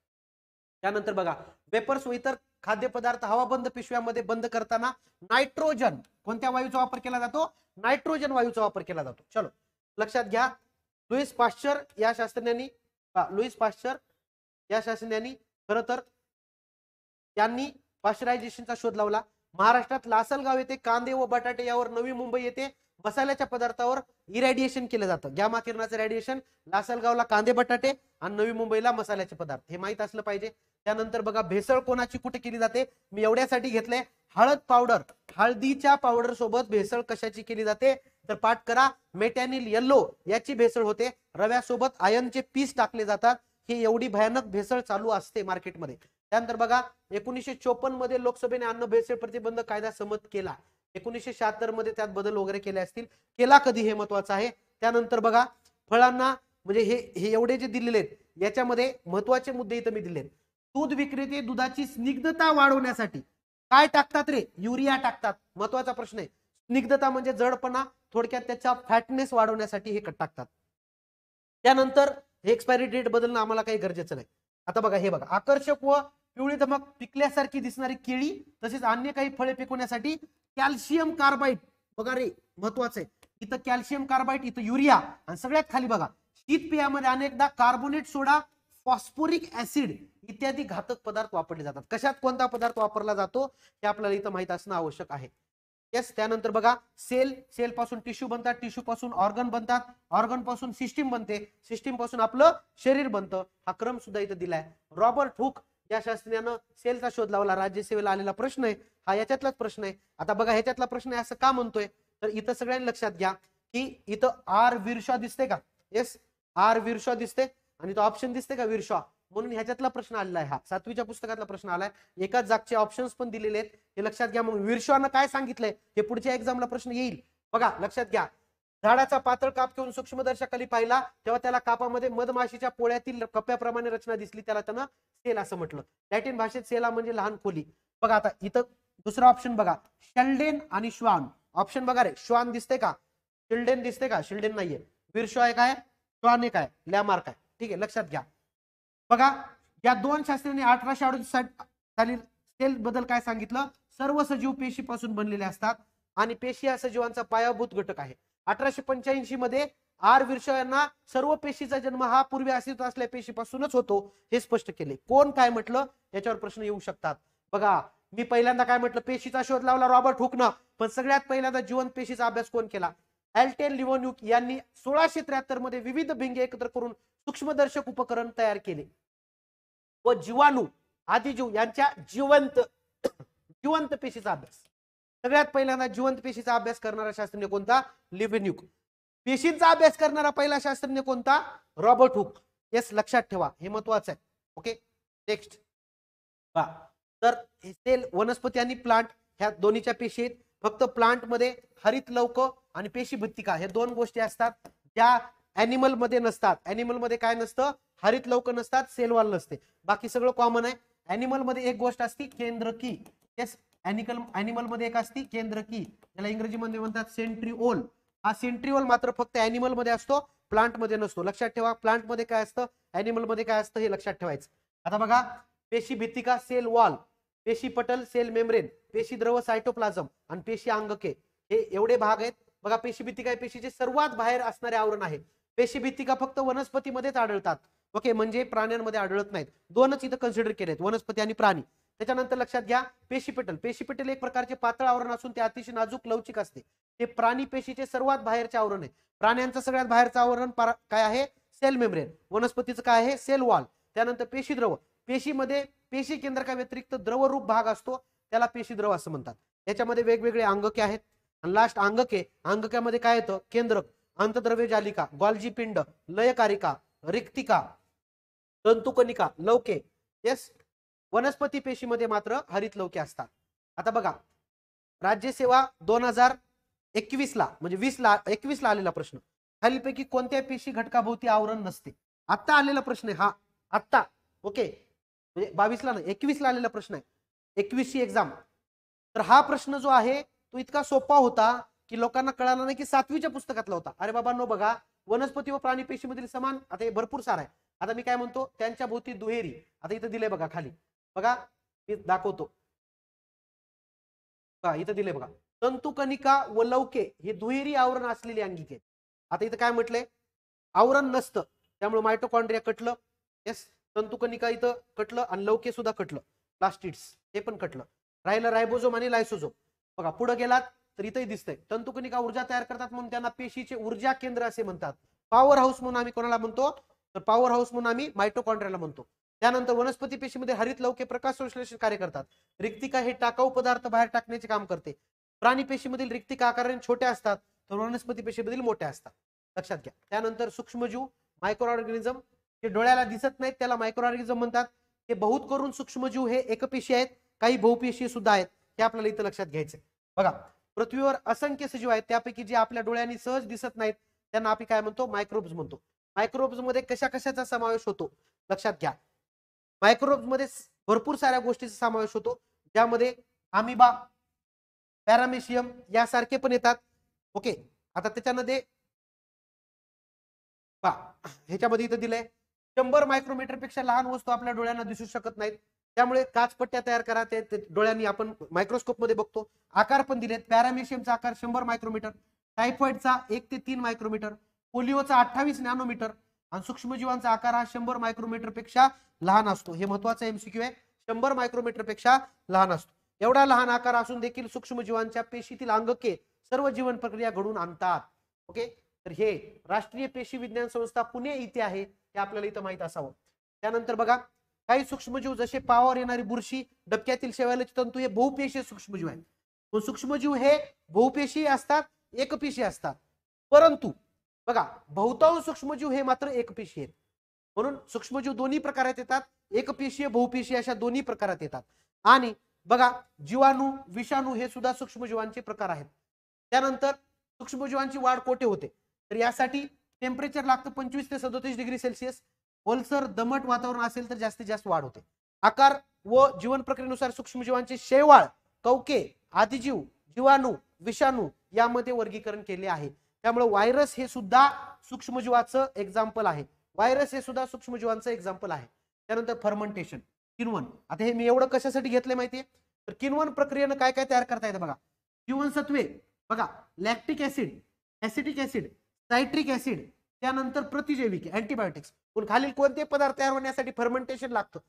त्यानंतर बघा वेपर्स व इतर खाद्यपदार्थ हवाबंद पिशव्यामध्ये बंद करताना नायट्रोजन कोणत्या वायूचा वापर केला जातो नायट्रोजन वायूचा वापर केला जातो चलो लक्षात घ्या लुईस पाश्चर या शास्त्रज्ञांनी लुईस पाश्चर या शास्त्रज्ञांनी खरं तर त्यांनी पाश्चरायझेशनचा शोध लावला महाराष्ट्रात लासलगाव येथे कांदे व बटाटे यावर नवी मुंबई येथे मसाल्याच्या पदार्थावर इरेडिएशन केलं जातं गॅमा किरणाचं रेडिएशन लासलगावला कांदे बटाटे आणि नवी मुंबईला मसाल्याचे पदार्थ हे माहीत असलं पाहिजे त्यानंतर बघा भेसळ कोणाची कुठे केली जाते मी एवढ्यासाठी घेतले हळद पावडर हळदीच्या पावडर सोबत भेसळ कशाची केली जाते तर पाठ करा मेटॅनिल येल्लो याची भेसळ होते रव्यासोबत आयनचे पीस टाकले जातात ही एवढी भयानक भेसळ चालू असते मार्केटमध्ये त्यानंतर बघा एकोणीसशे चोपन्न मध्ये लोकसभेने अन्न भेसळ प्रतिबंध कायदा संमत केला एकोणीसशे शहात्तर मध्ये त्यात बदल वगैरे केले असतील केला कधी हे महत्वाचं आहे त्यानंतर बघा फळांना म्हणजे हे हे एवढे जे दिलेले आहेत याच्यामध्ये महत्वाचे मुद्दे इथं मी दिलेत दूध विक्रेते दुधाची स्निग्धता वाढवण्यासाठी काय टाकतात रे युरिया टाकतात महत्वाचा प्रश्न आहे स्निग्धता म्हणजे जडपणा थोडक्यात त्याचा फॅटनेस वाढवण्यासाठी हे टाकतात त्यानंतर एक्सपायरी डेट बदलणं आम्हाला काही गरजेचं नाही आता बघा हे बघा आकर्षक व पिवळी दमक पिकल्यासारखी दिसणारी केळी तसेच अन्य काही फळे पिकवण्यासाठी कॅल्शियम कार्बाईट बघा रे महत्वाचं आहे इथं कॅल्शियम कार्बाईट इथं युरिया आणि सगळ्यात खाली बघा शीतपेयामध्ये अनेकदा कार्बोनेट सोडा फॉस्फोरिक ऍसिड इत्यादी घातक पदार्थ वापरले जातात कशात कोणता पदार्थ वापरला जातो हे आपल्याला इथं माहित असणं आवश्यक आहे येस त्यानंतर बघा सेल सेल पासून टिश्यू बनतात टिश्यू पासून ऑर्गन बनतात ऑर्गन पासून सिस्टीम बनते सिस्टीम पासून आपलं शरीर बनतं हा क्रम सुद्धा इथं दिलाय रॉबर्ट हुक या शास्त्रीयानं सेलचा शोध लावला राज्यसेवेला आलेला प्रश्न आहे हा याच्यातलाच प्रश्न आहे आता बघा ह्याच्यातला प्रश्न आहे असं का म्हणतोय तर इथं सगळ्यांनी लक्षात घ्या की इथं आर विरशॉ दिसते का येस आर विरशॉ दिसते आणि तो ऑप्शन दिसते का विरशॉ म्हणून ह्याच्यातला प्रश्न आलेला आहे हा सातवीच्या पुस्तकातला प्रश्न आलाय एकाच जागचे ऑप्शन्स पण दिलेले आहेत हे लक्षात घ्या मग विरश्वानं काय सांगितलंय हे पुढच्या एक्झामला प्रश्न येईल बघा लक्षात घ्या झाडाचा पातळ काप घेऊन सूक्ष्मदर्शकाली पाहिला तेव्हा त्याला कापामध्ये मधमाशीच्या पोळ्यातील कप्प्याप्रमाणे रचना दिसली त्याला त्यानं सेल असं म्हटलं लॅटिन भाषेत सेला म्हणजे लहान खोली बघा आता इथं दुसरा ऑप्शन बघा शेल्डेन आणि श्वान ऑप्शन बघा रे श्वान दिसते का शिल्डेन दिसते का शिल्डेन नाहीये वीरश्वा काय श्वान एक आहे लॅमार्क आहे ठीक आहे लक्षात घ्या बघा या दोन शास्त्रीने अठराशे अडुसष्ट साली सेल बद्दल काय सांगितलं सर्व सजीव पेशीपासून बनलेले असतात आणि पेशी हा सजीवांचा पायाभूत घटक आहे अठराशे पंच्याऐंशी मध्ये आर विरश यांना सर्व पेशीचा जन्म हा पूर्वी अस्तित्व असल्या पेशीपासूनच होतो हे स्पष्ट केले कोण काय म्हटलं याच्यावर प्रश्न येऊ शकतात बघा मी पहिल्यांदा काय म्हटलं पेशीचा शोध लावला रॉबर्ट हुकना पण सगळ्यात पहिल्यांदा जीवन पेशीचा अभ्यास कोण केला अल्टेन लिवोन्यूक यांनी सोळाशे त्र्याहत्तर मध्ये विविध भिंगे एकत्र करून सूक्ष्मदर्शक उपकरण तयार केले व जीवाणू आदिजीव यांच्या जिवंत जिवंत पेशीचा अभ्यास सगळ्यात पहिल्यांदा जिवंत पेशीचा अभ्यास करणारा शास्त्रज्ञ कोणता लिव्हन्युक पेशींचा अभ्यास करणारा पहिला शास्त्रज्ञ कोणता रॉबर्ट हुक येस लक्षात ठेवा हे महत्वाचं आहे ओके नेक्स्ट हा तर सेल वनस्पती आणि प्लांट ह्या दोन्हीच्या पेशी फक्त प्लांट मध्ये हरित लवक आणि पेशी भित्तिका हे दोन गोष्टी असतात ज्या अॅनिमल मध्ये नसतात अॅनिमल मध्ये काय नसतं हरित लवकर नसतात सेलवाल नसते बाकी सगळं कॉमन आहे अॅनिमल मध्ये एक गोष्ट असती केंद्रकी येस अॅनिकल अॅनिमल मध्ये एक असती केंद्रकी त्याला इंग्रजीमध्ये म्हणतात सेंट्रीओल हा सेंट्रीओल मात्र फक्त अॅनिमल मध्ये असतो प्लांट मध्ये नसतो लक्षात ठेवा प्लांट मध्ये काय असतं अॅनिमल मध्ये काय असतं हे लक्षात ठेवायचं आता बघा पेशी भित्तिका सेल वॉल पेशी पटल सेल मेम्ब्रेन पेशी द्रव सायटोप्लाझम आणि पेशी अंगके हे एवढे भाग आहेत बघा पेशीभित्तिका हे पेशीचे सर्वात बाहेर असणारे आवरण आहे पेशीभित्तिका फक्त वनस्पतीमध्येच आढळतात ओके म्हणजे प्राण्यांमध्ये आढळत नाहीत दोनच इथं कन्सिडर केलेत वनस्पती आणि प्राणी त्याच्यानंतर लक्षात घ्या पेशीपेटल पेशीपेटल एक प्रकारचे पातळ आवरण असून ते अतिशय नाजूक लवचिक असते ते प्राणी पेशीचे सर्वात बाहेरचे आवरण आहे प्राण्यांचं सगळ्यात बाहेरचं आवरण काय आहे सेल मेम्ब्रेन वनस्पतीचं काय आहे सेल वॉल त्यानंतर पेशीद्रव पेशीमध्ये पेशी केंद्रका व्यतिरिक्त द्रवरूप भाग असतो त्याला पेशीद्रव असं म्हणतात याच्यामध्ये वेगवेगळे अंगके आहेत लास्ट अंगके अंगक्यामध्ये काय येतं केंद्रक अंतद्रव्य जालिका ग्वालजी पिंड लयकारिका रिक्तिका तंतुकनिका लवके येस वनस्पती पेशीमध्ये मात्र हरित लवके असतात आता बघा राज्यसेवा दोन हजार एकवीस ला म्हणजे वीस ला आलेला प्रश्न खालीलपैकी कोणत्या पेशी घटकाभोवती आवरण नसते आत्ता आलेला प्रश्न आहे हा आत्ता ओके म्हणजे बावीसला नाही एकवीसला आलेला प्रश्न आहे एकवीसची एक्झाम तर हा प्रश्न जो आहे तो इतका सोपा होता की लोकांना कळाला नाही की सातवीच्या पुस्तकातला होता अरे बाबा नो बघा वनस्पती व प्राणी मधील समान आता हे भरपूर सार आहे आता मी काय म्हणतो त्यांच्या भोवती दुहेरी आता इथं दिले बघा खाली बघा मी दाखवतो इथं दिले बघा तंतुकनिका व लवके हे दुहेरी आवरण असलेली अंगिके आता इथं काय म्हटलंय आवरण नसतं त्यामुळे मायटोकॉन्ड्रिया कटलं येस तंतुकनिका इथं कटलं आणि लवके सुद्धा कटलं प्लास्टिड्स हे पण कटलं राहिलं रायबोझोम आणि लायसोझोम बघा पुढे गेलात तर इथंही दिसतंय तंतुकनिका ऊर्जा तयार करतात म्हणून त्यांना पेशीचे ऊर्जा केंद्र असे म्हणतात पॉवर हाऊस म्हणून आम्ही कोणाला म्हणतो तर पॉवर हाऊस म्हणून आम्ही मायटोकॉन्ड्रियाला म्हणतो त्यानंतर वनस्पती पेशीमध्ये हरित लवके प्रकाश संश्लेषण कार्य करतात रिक्तिका हे टाकाऊ पदार्थ बाहेर टाकण्याचे काम करते प्राणी पेशीमधील रिक्तिका आकाराने छोट्या असतात तर वनस्पती पेशीमधील मोठ्या असतात लक्षात घ्या त्यानंतर सूक्ष्मजीव मायक्रो ऑर्गॅनिझम जे डोळ्याला दिसत नाहीत त्याला मायक्रो ऑर्गॅनिझम म्हणतात हे बहुत करून सूक्ष्मजीव हे एकपेशी आहेत काही बहुपेशी सुद्धा आहेत हे आपल्याला इथं लक्षात घ्यायचंय बघा पृथ्वीवर असंख्य सजीव आहेत त्यापैकी जे आपल्या डोळ्यांनी सहज दिसत नाहीत त्यांना आपण काय म्हणतो मायक्रोब्स म्हणतो मायक्रोब्स मध्ये कशा कशाचा समावेश होतो लक्षात घ्या मायक्रोब्स मध्ये भरपूर साऱ्या गोष्टीचा समावेश होतो ज्यामध्ये आमिबा पॅरामेशियम यासारखे पण येतात ओके आता त्याच्यामध्ये ह्याच्यामध्ये इथं दिलंय शंभर मायक्रोमीटर पेक्षा लहान वस्तू आपल्या डोळ्यांना दिसू शकत नाहीत त्यामुळे काचपट्ट्या तयार करा ते डोळ्यांनी आपण मायक्रोस्कोप मध्ये बघतो आकार पण दिलेत पॅरामेशियमचा आकार शंभर मायक्रोमीटर टायफॉइडचा एक ते तीन मायक्रोमीटर पोलिओचा अठ्ठावीस नॅनोमीटर आणि सूक्ष्मजीवांचा आकार हा शंभर मायक्रोमीटर पेक्षा लहान असतो हे महत्वाचा एमसीक्यू आहे शंभर मायक्रोमीटर पेक्षा लहान असतो एवढा लहान आकार असून देखील सूक्ष्मजीवांच्या पेशीतील अंगके सर्व जीवन प्रक्रिया घडून आणतात ओके तर हे राष्ट्रीय पेशी विज्ञान संस्था पुणे इथे आहे हे आपल्याला इथं माहित असावं त्यानंतर बघा काही सूक्ष्मजीव जसे पावावर येणारी बुरशी डबक्यातील शेवायलाचे तंतू हे बहुपेशीय सूक्ष्मजीव आहेत मग सूक्ष्मजीव हे बहुपेशी असतात एकपेशी असतात परंतु बघा बहुतांश सूक्ष्मजीव हे मात्र एकपेशी आहेत म्हणून सूक्ष्मजीव दोन्ही प्रकारात येतात एकपेशीय बहुपेशीय अशा दोन्ही प्रकारात येतात आणि बघा जीवाणू विषाणू हे सुद्धा सूक्ष्मजीवांचे प्रकार आहेत त्यानंतर सूक्ष्मजीवांची वाढ कोठे होते तर यासाठी टेम्परेचर लागतं पंचवीस ते सदोतीस डिग्री सेल्सिअस ओलसर दमट वातावरण असेल तर जास्तीत जास्त वाढ होते आकार व जीवन प्रक्रियेनुसार सूक्ष्मजीवांचे शेवाळ कौके आदिजीव जीवाणू विषाणू यामध्ये वर्गीकरण केले आहे त्यामुळे व्हायरस हे सुद्धा सूक्ष्मजीवाचं एक्झाम्पल आहे व्हायरस हे सुद्धा सूक्ष्मजीवांचं एक्झाम्पल आहे त्यानंतर फर्मेंटेशन किनवन आता हे मी एवढं कशासाठी घेतलंय माहितीये तर किनवन प्रक्रियेनं काय काय तयार करता येतं बघा जीवनसत्वे बघा lactic acid acetic acid citric acid त्यानंतर प्रतिजैविक अँटीबायोटिक्स पण खालील कोणते पदार्थ तयार होण्यासाठी फर्मेंटेशन लागतं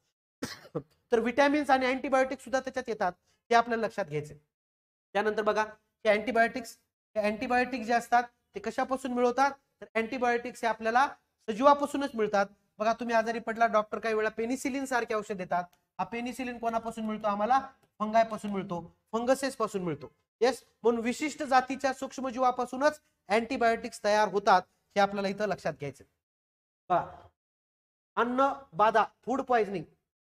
तर विटॅमिन्स आणि अँटीबायोटिक्स सुद्धा त्याच्यात येतात ते आपल्याला लक्षात घ्यायचे त्यानंतर बघा हे अँटीबायोटिक्स अँटीबायोटिक्स जे असतात ते कशापासून मिळवतात तर अँटीबायोटिक्स हे आपल्याला सजीवापासूनच मिळतात बघा तुम्ही आजारी पडला डॉक्टर काही वेळा पेनिसिलिन सारखे औषध देतात हा पेनिसिलिन कोणापासून मिळतो आम्हाला फंगायपासून मिळतो फंगसेस पासून मिळतो येस म्हणून विशिष्ट जातीच्या सूक्ष्मजीवापासूनच अँटीबायोटिक्स तयार होतात हे आपल्याला इथं लक्षात घ्यायचं अन्न बाधा फूड पॉइजनिंग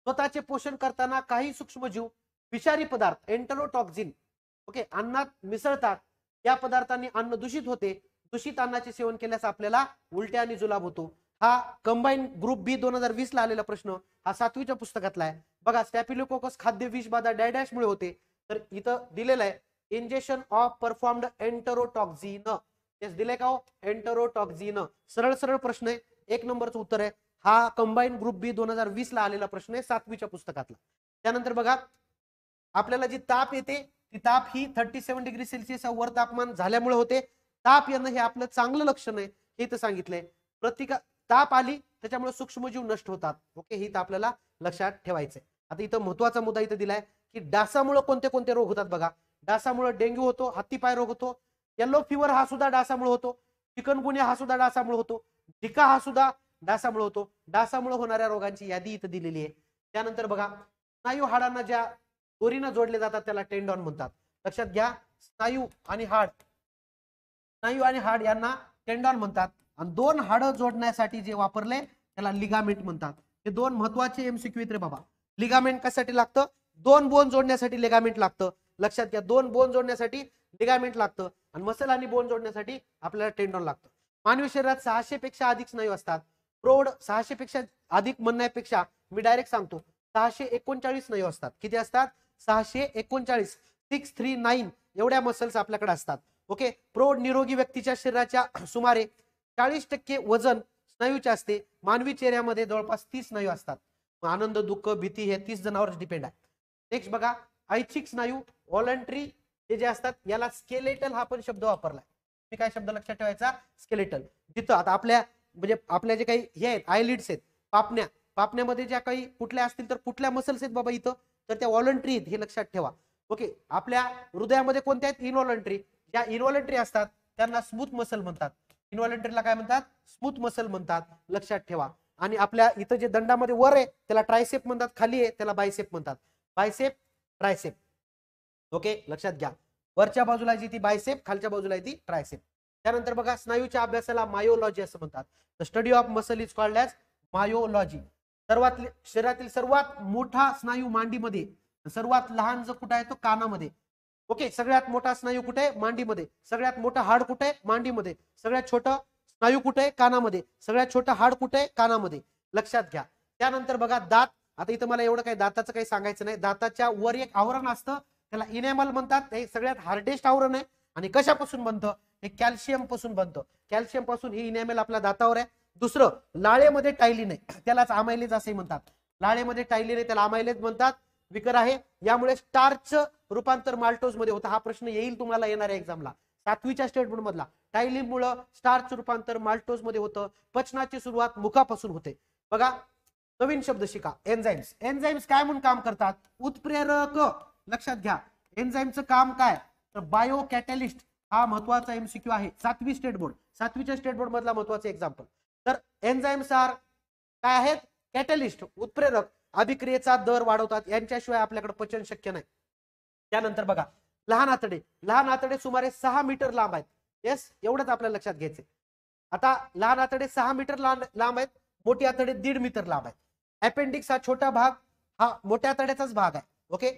स्वतःचे पोषण करताना काही सूक्ष्मजीव विषारी पदार्थ एंटरोटॉक्सिन ओके अन्नात मिसळतात या पदार्थांनी अन्न दूषित होते दूषित अन्नाचे सेवन केल्यास आपल्याला उलट्या आणि जुलाब होतो हा कंबाईन ग्रुप बी दोन हजार वीस ला आलेला प्रश्न हा सातवीच्या पुस्तकातला आहे बघा स्टॅपिलोकोकस खाद्य विष बाधा होते तर इथं दिलेलं आहे इंजेक्शन ऑफ परफॉर्म्ड एंटरोटॉक्झिन दिले का हो एंटरोटॉक्झिन सरळ सरळ प्रश्न आहे एक नंबरचं उत्तर आहे हा कंबाईन ग्रुप बी दोन हजार वीस ला आलेला प्रश्न आहे सातवीच्या पुस्तकातला त्यानंतर बघा आपल्याला जी ताप येते ती ताप ही थर्टी सेव्हन डिग्री सेल्सिअस वर तापमान झाल्यामुळे होते ताप येणं हे आपलं चांगलं लक्षण आहे हे तर सांगितलंय प्रतिका ताप आली त्याच्यामुळे सूक्ष्मजीव नष्ट होतात ओके हे तर आपल्याला लक्षात ठेवायचंय आता इथं महत्वाचा मुद्दा इथं दिलाय की डासामुळे कोणते कोणते रोग होतात बघा डासामुळे डेंग्यू होतो हत्तीपाय रोग होतो येलो फिवर हा सुद्धा डासामुळे होतो चिकनगुन्या हा सुद्धा डासामुळे होतो डिका हा सुद्धा डासामुळे होतो डासामुळे होणाऱ्या रोगांची यादी इथं दिलेली आहे त्यानंतर बघा स्नायू हाडांना ज्या दोरीनं जोडले जातात त्याला टेंडॉन म्हणतात लक्षात घ्या स्नायू आणि हाड स्नायू आणि हाड यांना टेंडॉन म्हणतात आणि दोन हाड जोडण्यासाठी जे वापरले त्याला लिगामेंट म्हणतात हे दोन महत्वाचे एमसीक्यू रे बाबा लिगामेंट कशासाठी लागतं दोन बोन जोडण्यासाठी लिगामेंट लागतं लक्षात घ्या दोन बोन जोडण्यासाठी लिगामेंट लागतं आणि मसल आणि बोन जोडण्यासाठी आपल्याला टेंडॉन लागतं मानवी शरीरात सहाशे पेक्षा अधिक स्नायू असतात प्रौढ सहाशे पेक्षा अधिक म्हणण्यापेक्षा मी डायरेक्ट सांगतो सहाशे एकोणचाळीस नयो असतात किती असतात सहाशे एकोणचाळीस सिक्स थ्री नाईन एवढ्या मसल्स आपल्याकडे असतात ओके प्रौढ निरोगी व्यक्तीच्या शरीराच्या सुमारे चाळीस टक्के वजन स्नायूचे असते मानवी चेहऱ्यामध्ये जवळपास तीस स्नायू असतात आनंद दुःख भीती हे तीस जणांवर डिपेंड आहे नेक्स्ट बघा ऐच्छिक स्नायू व्हॉलंटरी हे जे असतात याला स्केलेटल हा पण शब्द वापरलाय मी काय शब्द लक्षात ठेवायचा स्केलेटल जिथं आता आपल्या म्हणजे आपल्या जे काही हे आहेत आयलिड्स आहेत पापण्या पापण्यामध्ये ज्या काही कुठल्या असतील तर कुठल्या मसल्स आहेत बाबा इथं तर त्या व्हॉलंट्री आहेत हे लक्षात ठेवा ओके आपल्या हृदयामध्ये कोणत्या आहेत इनव्हॉलंट्री ज्या इनव्हॉलंट्री असतात त्यांना स्मूथ मसल म्हणतात इनव्हॉलंट्रीला काय म्हणतात स्मूथ मसल म्हणतात लक्षात ठेवा आणि आपल्या इथं जे दंडामध्ये वर आहे त्याला ट्रायसेप म्हणतात खाली आहे त्याला बायसेप म्हणतात बायसेप ट्रायसेप ओके लक्षात घ्या वरच्या बाजूला जी ती बायसेप खालच्या बाजूला ती ट्रायसेप त्यानंतर बघा स्नायूच्या अभ्यासाला मायोलॉजी असं म्हणतात the study of muscle is called as myology सर्वात शरीरातील सर्वात मोठा स्नायू मांडीमध्ये सर्वात लहान जो कुठे आहे तो कानामध्ये ओके सगळ्यात मोठा स्नायू कुठे आहे मांडीमध्ये सगळ्यात मोठा हाड कुठे आहे मांडीमध्ये सगळ्यात छोटं स्नायू कुठे आहे कानामध्ये सगळ्यात छोटं हाड कुठे आहे कानामध्ये लक्षात घ्या त्यानंतर बघा दात आता इथं मला एवढं काही दाताचं काही सांगायचं नाही दाताच्या वर एक आवरण असतं त्याला इनेमल म्हणतात हे सगळ्यात हार्डेस्ट आवरण आहे आणि कशापासून बनतं हे कॅल्शियम पासून बनतो कॅल्शियम पासून ही इनॅमेल आपल्या दातावर आहे दुसरं लाळेमध्ये टायली नाही त्यालाच आमायलेज असे म्हणतात लाळेमध्ये टायली नाही त्याला आमायलेज म्हणतात विकर आहे यामुळे स्टार्च रूपांतर माल्टोज मध्ये होतं हा प्रश्न येईल तुम्हाला येणाऱ्या एक्झामला सातवीच्या स्टेटमेंट मधला मुळे स्टार्च रूपांतर माल्टोज मध्ये होतं पचनाची सुरुवात मुखापासून होते बघा नवीन शब्द शिका एन्झाईम्स एन्झाईम्स काय म्हणून काम करतात उत्प्रेरक लक्षात घ्या एन्झाईमचं काम काय तर बायो कॅटलिस्ट हा महत्वाचा एमसीक्यू आहे सातवी स्टेट बोर्ड सातवीच्या स्टेट बोर्ड मधला महत्वाचा एक्झाम्पल तर एन्झाईम्स आर काय आहेत कॅटलिस्ट उत्प्रेरक अभिक्रियेचा दर वाढवतात यांच्याशिवाय आपल्याकडे पचन शक्य नाही त्यानंतर बघा लहान आतडे लहान आतडे सुमारे सहा मीटर लांब आहेत येस एवढंच आपल्या लक्षात घ्यायचे आता लहान आतडे सहा मीटर लांब आहेत मोठी आतडे दीड मीटर लांब आहेत अपेंडिक्स हा छोटा भाग हा मोठ्या आतड्याचाच भाग आहे ओके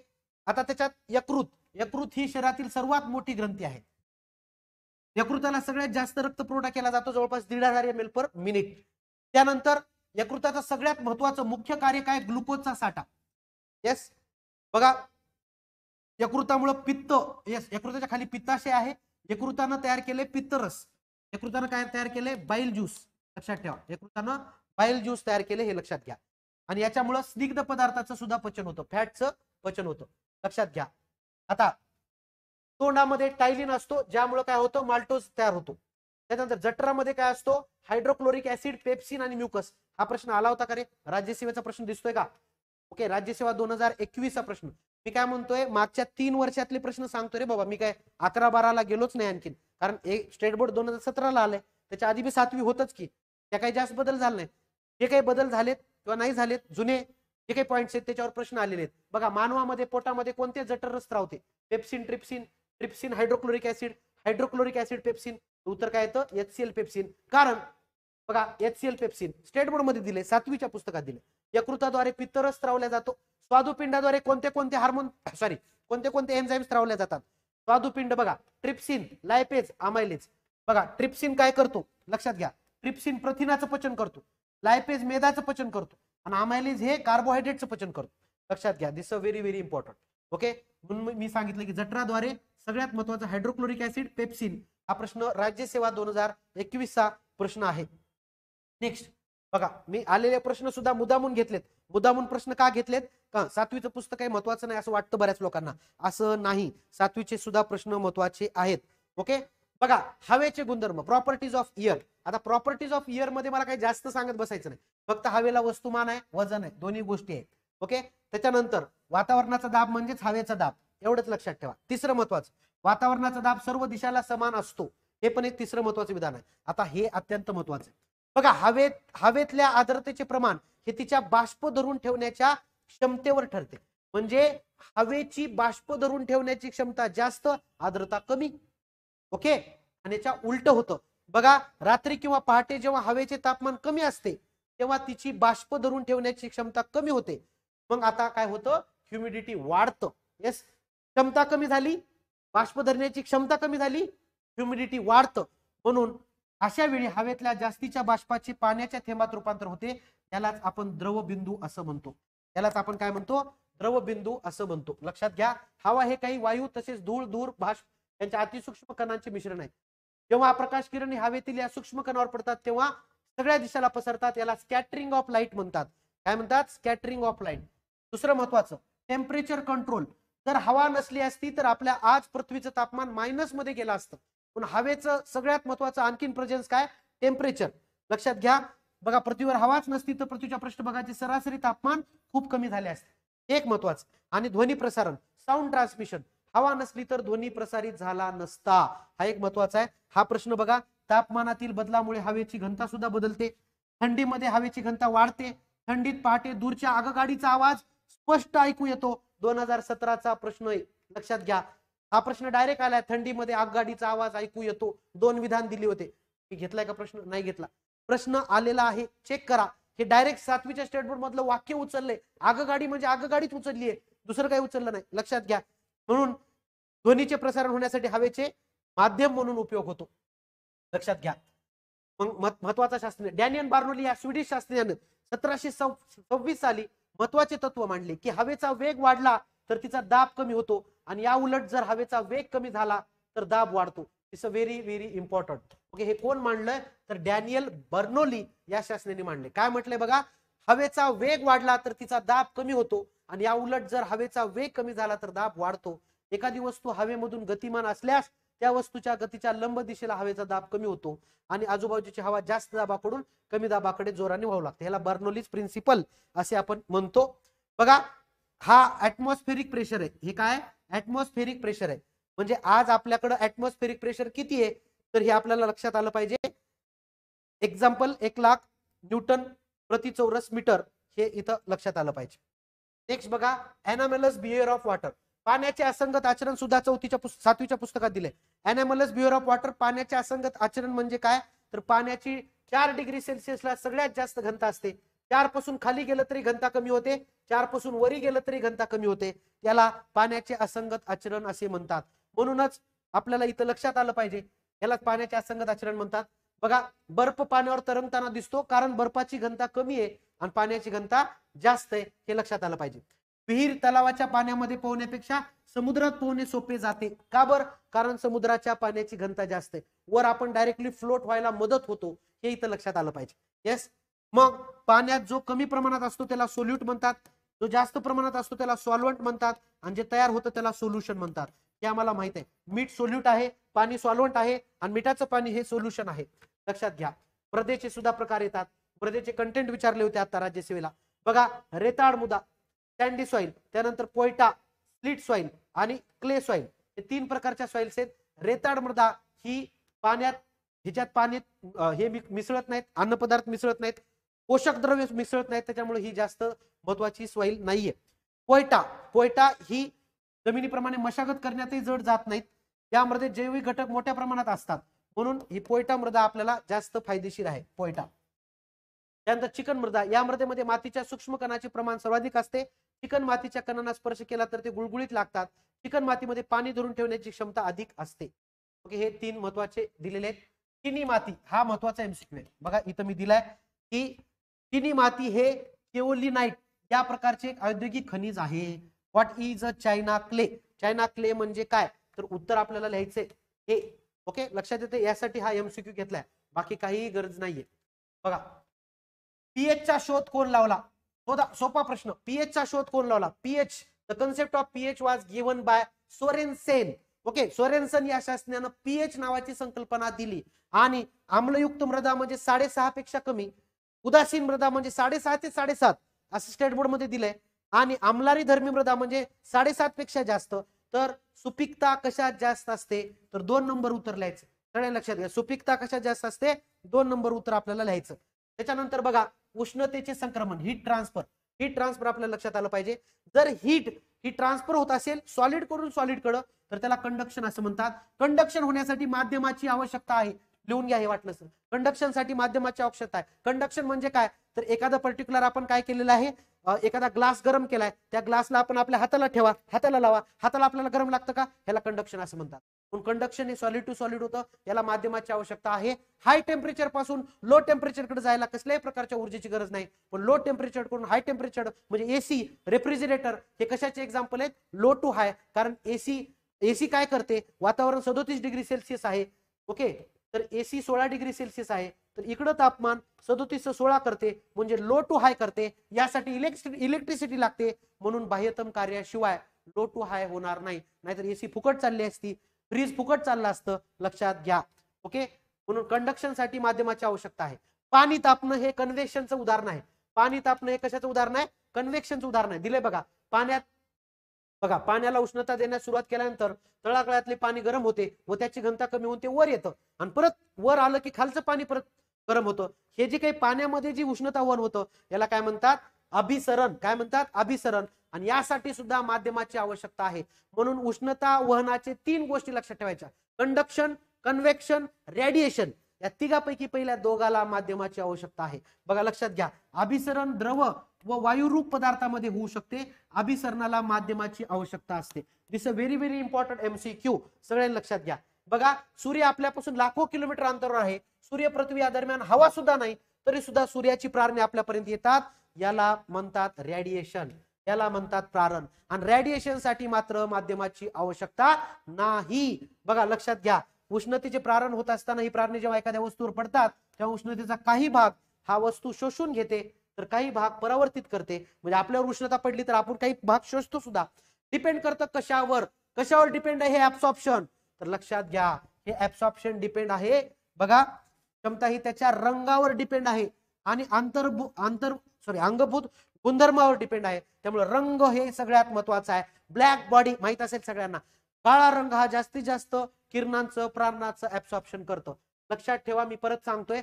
आता त्याच्यात यकृत यकृत ही शहरातील सर्वात मोठी ग्रंथी आहे यकृताला सगळ्यात जास्त रक्त पुरवठा केला जातो जवळपास दीड हजार एम एल पर मिनिट त्यानंतर यकृताचं सगळ्यात महत्वाचं मुख्य कार्य काय ग्लुकोजचा साठा येस बघा यकृतामुळे पित्त येस यकृताच्या खाली पित्ताशय आहे यकृतानं तयार केले पित्तरस यकृतानं काय तयार केले बाईल ज्यूस लक्षात ठेवा यकृतानं बाईल ज्यूस तयार केले हे लक्षात घ्या आणि याच्यामुळे स्निग्ध पदार्थाचं सुद्धा पचन होतं फॅटचं पचन होतं लक्षात घ्या आता तोंडामध्ये टायलिन असतो ज्यामुळे काय होतं माल्टोज तयार होतो त्यानंतर जटरामध्ये काय असतो हायड्रोक्लोरिक ऍसिड पेप्सिन आणि म्युकस हा प्रश्न आला होता का रे राज्यसेवेचा प्रश्न दिसतोय का ओके राज्यसेवा दोन हजार एकवीसचा प्रश्न मी काय म्हणतोय मागच्या तीन वर्षातले प्रश्न सांगतो रे बाबा मी काय अकरा बाराला गेलोच नाही आणखीन कारण एक स्टेट बोर्ड दोन हजार सतराला आलंय त्याच्या आधी बी सातवी होतच की त्या काही जास्त बदल झाला नाही जे काही बदल झालेत किंवा नाही झालेत जुने जे काही पॉईंट्स आहेत त्याच्यावर प्रश्न आलेले आहेत बघा मानवामध्ये पोटामध्ये कोणते जठर रस रावते pepsin trypsin trypsin hydrochloric acid hydrochloric acid pepsin उत्तर काय येतं एच पेप्सिन कारण बघा एच पेप्सिन स्टेट बोर्ड मध्ये दिले सातवीच्या पुस्तकात दिले यकृताद्वारे पित्तरस स्त्रावल्या जातो स्वादुपिंडाद्वारे कोणते कोणते हार्मोन सॉरी कोणते कोणते एन्झाईम स्त्रावल्या जातात स्वादुपिंड बघा ट्रिप्सिन लायपेज आमायलेज बघा ट्रिप्सिन काय करतो लक्षात घ्या ट्रिप्सिन प्रथिनाचं पचन करतो लायपेज मेदाचं पचन करतो आणि आमायलेज हे कार्बोहायड्रेटचं पचन करतो लक्षात घ्या this a very very important okay म्हणून मी सांगितलं की जठराद्वारे सगळ्यात महत्वाचा हायड्रोक्लोरिक ऍसिड पेप्सिन हा प्रश्न राज्य सेवा दोन हजार चा प्रश्न आहे नेक्स्ट बघा मी आलेले प्रश्न सुद्धा मुदामून घेतलेत मुदामून प्रश्न का घेतलेत का सातवीचं पुस्तक काही महत्वाचं नाही असं वाटतं बऱ्याच लोकांना असं नाही सातवीचे सुद्धा प्रश्न महत्वाचे आहेत ओके बघा हवेचे गुणधर्म प्रॉपर्टीज ऑफ इयर आता प्रॉपर्टीज ऑफ इयर मध्ये मला काही जास्त सांगत बसायचं नाही फक्त हवेला वस्तुमान आहे वजन आहे दोन्ही गोष्टी आहेत ओके त्याच्यानंतर वातावरणाचा दाब म्हणजेच हवेचा दाब एवढंच लक्षात ठेवा तिसरं महत्वाचं वातावरणाचा दाब सर्व दिशाला समान असतो हे पण एक तिसरं महत्वाचं विधान आहे आता हे अत्यंत महत्वाचं बघा हवेत हवेतल्या आर्द्रतेचे प्रमाण हे तिच्या बाष्प धरून ठेवण्याच्या क्षमतेवर ठरते म्हणजे हवेची बाष्प धरून ठेवण्याची क्षमता जास्त आर्द्रता कमी ओके आणि याच्या उलट होतं बघा रात्री किंवा पहाटे जेव्हा हवेचे तापमान कमी असते तेव्हा तिची बाष्प धरून ठेवण्याची क्षमता कमी होते मग आता काय होतं ह्युमिडिटी वाढतं येस क्षमता कमी झाली बाष्प धरण्याची क्षमता कमी झाली ह्युमिडिटी वाढतं म्हणून अशा वेळी हवेतल्या जास्तीच्या बाष्पाचे पाण्याच्या थेंबात रूपांतर होते त्यालाच आपण द्रवबिंदू असं म्हणतो त्यालाच आपण काय म्हणतो द्रवबिंदू असं म्हणतो लक्षात घ्या हवा हे काही वायू तसेच धूळ धूर बाष्प यांच्या अतिसूक्ष्म कणांचे मिश्रण आहे जेव्हा प्रकाश किरण हवेतील या सूक्ष्म कणावर पडतात तेव्हा सगळ्या दिशाला पसरतात याला स्कॅटरिंग ऑफ लाईट म्हणतात काय म्हणतात स्कॅटरिंग ऑफ लाईट दुसरं महत्वाचं टेम्परेचर कंट्रोल तर हवा नसली असती तर आपल्या आज पृथ्वीचं तापमान मायनस मध्ये गेलं असतं पण हवेचं सगळ्यात महत्वाचं आणखीन प्रेझेन्स काय टेम्परेचर लक्षात घ्या बघा पृथ्वीवर हवाच नसती तर पृथ्वीच्या पृष्ठभागाचे सरासरी तापमान खूप कमी झाले असते एक महत्वाचं आणि ध्वनी प्रसारण साऊंड ट्रान्समिशन हवा नसली तर ध्वनी प्रसारित झाला नसता हा एक महत्वाचा आहे हा प्रश्न बघा तापमानातील बदलामुळे हवेची घनता सुद्धा बदलते थंडीमध्ये हवेची घनता वाढते थंडीत पहाटे दूरच्या आगगाडीचा आवाज स्पष्ट ऐकू येतो दोन हजार सतराचा प्रश्न आहे लक्षात घ्या हा प्रश्न डायरेक्ट आलाय थंडीमध्ये आगगाडीचा आवाज ऐकू येतो दोन विधान दिले होते घेतलाय का प्रश्न नाही घेतला प्रश्न आलेला आहे चेक करा हे डायरेक्ट सातवीच्या स्टेट बोर्ड मधलं वाक्य उचललंय आगगाडी म्हणजे आगगाडीच उचलली आहे दुसरं काही उचललं नाही लक्षात घ्या म्हणून ध्वनीचे प्रसारण होण्यासाठी हवेचे माध्यम म्हणून उपयोग होतो लक्षात घ्या मग महत्वाचा शास्त्रज्ञ डॅनियन बार्नोली या स्वीडिश शास्त्रज्ञानं सतराशे सव्वीस साली महत्वाचे तत्व मांडले की हवेचा वेग वाढला तर तिचा दाब कमी होतो आणि या उलट जर हवेचा वेग कमी झाला तर दाब वाढतो it's a very very important okay हे कोण मांडलंय तर डॅनियल बर्नोली या शासनाने मांडले काय म्हटलंय बघा हवेचा वेग वाढला तर तिचा दाब कमी होतो आणि या उलट जर हवेचा वेग कमी झाला तर दाब वाढतो एखादी वस्तू हवेमधून गतिमान असल्यास त्या वस्तूच्या गतीच्या लंब दिशेला हवेचा दाब कमी होतो आणि आजूबाजूची हवा जास्त दाबाकडून कमी दाबाकडे जोराने व्हावं लागते याला बर्नोलीज प्रिन्सिपल असे आपण म्हणतो बघा हा ऍटमॉस्फेरिक प्रेशर आहे हे काय ऍटमॉस्फेरिक प्रेशर आहे म्हणजे आज आपल्याकडं ऍटमॉस्फेरिक प्रेशर किती आहे तर हे आपल्याला लक्षात आलं पाहिजे एक्झाम्पल एक लाख न्यूटन प्रति चौरस मीटर हे इथं लक्षात आलं पाहिजे नेक्स्ट बघा एनामेलस बिहेर ऑफ वॉटर पाण्याचे असंगत आचरण सुद्धा चौथीच्या सातवीच्या पुस्तकात दिले अनॅमलस ब्युअर ऑफ वॉटर पाण्याचे असंगत आचरण म्हणजे काय तर पाण्याची चार डिग्री सेल्सिअसला सगळ्यात जास्त घनता असते चार पासून खाली गेलं तरी घनता कमी होते चार पासून वरी गेलं तरी घनता कमी होते याला पाण्याचे असंगत आचरण असे म्हणतात म्हणूनच आपल्याला इथं लक्षात आलं पाहिजे याला पाण्याचे असंगत आचरण म्हणतात बघा बर्फ पाण्यावर तरंगताना दिसतो कारण बर्फाची घनता कमी आहे आणि पाण्याची घनता जास्त आहे हे लक्षात आलं पाहिजे विहीर तलावाच्या पाण्यामध्ये पोहण्यापेक्षा समुद्रात पोहणे सोपे जाते का बर कारण समुद्राच्या पाण्याची घनता जास्त आहे वर आपण डायरेक्टली फ्लोट व्हायला मदत होतो हे इथं लक्षात आलं पाहिजे येस मग पाण्यात जो कमी प्रमाणात असतो त्याला सोल्यूट म्हणतात जो जास्त प्रमाणात असतो त्याला सॉल्वंट म्हणतात आणि जे तयार होतं त्याला सोल्युशन म्हणतात हे आम्हाला माहित आहे मीठ सोल्यूट आहे पाणी सॉल्वंट आहे आणि मिठाचं पाणी हे सोल्युशन आहे लक्षात घ्या प्रदेचे सुद्धा प्रकार येतात प्रदेचे कंटेंट विचारले होते आता राज्यसेवेला बघा रेताड मुदा कॅन्डी सॉइल त्यानंतर पोयटा स्लीट सॉइल आणि क्ले सॉइल हे तीन प्रकारच्या सॉइल्स आहेत रेताड मृदा ही पाण्यात हिच्यात पाण्यात हे मिसळत नाहीत अन्न पदार्थ मिसळत नाहीत पोषक द्रव्य मिसळत नाहीत त्याच्यामुळे ही जास्त महत्वाची सॉइल नाहीये पोयटा पोयटा ही जमिनीप्रमाणे मशागत करण्यातही जड जात नाहीत यामध्ये जैविक घटक मोठ्या प्रमाणात असतात म्हणून ही पोयटा मृदा आपल्याला जास्त फायदेशीर आहे पोयटा त्यानंतर चिकन मृदा या मृदेमध्ये मातीच्या सूक्ष्म कणाचे प्रमाण सर्वाधिक असते चिकन मातीच्या कणांना स्पर्श केला तर ते गुळगुळीत लागतात चिकन मातीमध्ये पाणी धरून ठेवण्याची क्षमता अधिक असते ओके हे तीन महत्वाचे दिलेले आहेत चिनी माती हा महत्वाचा एमसीक्यू आहे बघा इथं मी दिलाय की चिनी माती हे केओलिनाईट या प्रकारचे एक औद्योगिक खनिज आहे what is a china clay china clay म्हणजे काय तर उत्तर आपल्याला लिहायचे हे ओके लक्षात येते यासाठी हा एमसीक्यू घेतलाय बाकी काहीही गरज नाहीये बघा पीएच चा शोध कोण लावला हो सोपा प्रश्न पीएचचा शोध कोण लावला pH the concept of pH was given by Sorensen okay Sorensen या शासनानं पीएच नावाची संकल्पना दिली आणि आम्लयुक्त मृदा म्हणजे साडेसहा पेक्षा कमी उदासीन मृदा म्हणजे साडेसहा ते साडेसात असं स्टेट बोर्ड मध्ये दिलंय आणि आमलारी धर्मी मृदा म्हणजे साडेसात पेक्षा जास्त तर सुपिकता कशात जास्त असते तर दोन नंबर उत्तर लिहायचं सगळ्या लक्षात घ्या सुपिकता कशात जास्त असते दोन नंबर उत्तर आपल्याला लिहायचं त्याच्यानंतर बघा उष्णतेचे संक्रमण हीट ट्रान्सफर हीट ट्रान्सफर आपल्याला लक्षात आलं पाहिजे जर हीट ही ट्रान्सफर होत असेल सॉलिड करून सॉलिड कडं तर त्याला कंडक्शन असं म्हणतात कंडक्शन होण्यासाठी माध्यमाची आवश्यकता आहे लिहून घ्या हे वाटलं सर साठी माध्यमाची आवश्यकता आहे कंडक्शन म्हणजे काय तर एखादा पर्टिक्युलर आपण काय केलेलं आहे एखादा ग्लास गरम केलाय त्या ग्लासला आपण आपल्या हाताला ठेवा हाताला लावा हाताला आपल्याला गरम लागतं का ह्याला कंडक्शन असं म्हणतात कंडक्शन हे सॉलिड टू सॉलिड होतं याला माध्यमाची आवश्यकता आहे हाय टेम्परेचर पासून लो टेम्परेचर कडे जायला कसल्याही प्रकारच्या ऊर्जेची गरज नाही पण लो टेम्परेचर करून हाय टेम्परेचर म्हणजे एसी रेफ्रिजरेटर हे कशाचे एक्झाम्पल आहेत लो टू हाय कारण एसी एसी काय करते वातावरण सदोतीस डिग्री सेल्सिअस आहे ओके तर एसी सोळा डिग्री सेल्सिअस आहे तर इकडं तापमान सदोतीस सोळा करते म्हणजे लो टू हाय करते यासाठी इलेक्ट्रिसिटी लागते म्हणून बाह्यतम कार्याशिवाय लो टू हाय होणार नाही नाहीतर एसी फुकट चालली असती फ्रीज फुकट चाललं असतं लक्षात घ्या ओके म्हणून कंडक्शनसाठी माध्यमाची आवश्यकता आहे पाणी तापणं हे कन्व्हेक्शनचं उदाहरण आहे पाणी तापणं हे कशाचं उदाहरण आहे कन्व्हेक्शनचं उदाहरण आहे दिले बघा पाण्यात बघा पाण्याला उष्णता देण्यास सुरुवात केल्यानंतर तळागाळातले पाणी गरम होते व त्याची घनता कमी होऊन ते वर येतं आणि परत वर आलं की खालचं पाणी परत गरम होतं हे जे काही पाण्यामध्ये जी उष्णता वन होतं याला काय म्हणतात अभिसरण काय म्हणतात अभिसरण आणि यासाठी सुद्धा माध्यमाची आवश्यकता आहे म्हणून उष्णता वहनाचे तीन गोष्टी लक्षात ठेवायच्या कंडक्शन कन्व्हेक्शन रेडिएशन या तिघापैकी पहिल्या दोघाला माध्यमाची आवश्यकता आहे बघा लक्षात घ्या अभिसरण द्रव व वायुरूप पदार्थामध्ये होऊ शकते अभिसरणाला माध्यमाची आवश्यकता असते this a very very important MCQ सगळ्यांनी लक्षात घ्या बघा सूर्य आपल्यापासून लाखो किलोमीटर अंतरावर आहे सूर्य पृथ्वी या दरम्यान हवा सुद्धा नाही तरी सुद्धा सूर्याची प्रारणे आपल्यापर्यंत येतात याला म्हणतात रेडिएशन याला म्हणतात प्रारण आणि रेडिएशनसाठी मात्र माध्यमाची आवश्यकता नाही बघा लक्षात घ्या उष्णतेचे प्रारण होत असताना ही प्रारणे जेव्हा एखाद्या वस्तूवर पडतात तेव्हा उष्णतेचा काही भाग हा वस्तू शोषून घेते तर काही भाग परावर्तित करते म्हणजे आपल्यावर उष्णता पडली तर आपण काही भाग शोषतो सुद्धा डिपेंड करतं कशावर कशावर डिपेंड आहे हे ऍब्सॉप्शन तर लक्षात घ्या हे ऑप्शन डिपेंड आहे बघा क्षमता ही त्याच्या रंगावर डिपेंड आहे आणि आंतर आंतर सॉरी अंगभूत गुणधर्मावर डिपेंड आहे त्यामुळे रंग हे सगळ्यात महत्वाचं आहे ब्लॅक बॉडी माहित असेल सगळ्यांना काळा रंग हा जास्तीत जास्त किरणांचं प्रारणाचं ऍब्सॉर्प्शन करतो लक्षात ठेवा मी परत सांगतोय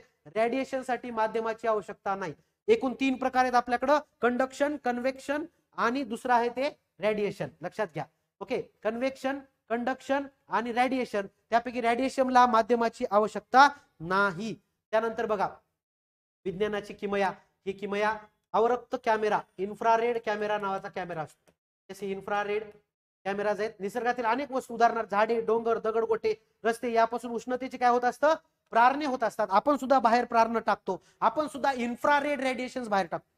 साठी माध्यमाची आवश्यकता नाही एकूण तीन प्रकार आहेत आपल्याकडं कंडक्शन कन्व्हेक्शन आणि दुसरं आहे ते रेडिएशन लक्षात घ्या ओके कन्व्हेक्शन कंडक्शन आणि रेडिएशन त्यापैकी रॅडिएशनला माध्यमाची आवश्यकता नाही त्यानंतर बघा विज्ञानाची किमया ही किमया अवरक्त कॅमेरा इन्फ्रारेड कॅमेरा नावाचा कॅमेरा असतो जसे इन्फ्रारेड कॅमेराज आहेत निसर्गातील अनेक वस्तू उदाहरणार्थ झाडे डोंगर दगडगोटे रस्ते यापासून उष्णतेचे काय होत असतं प्रारणे होत असतात आपण सुद्धा बाहेर प्रारण टाकतो आपण सुद्धा इन्फ्रारेड रेडिएशन बाहेर टाकतो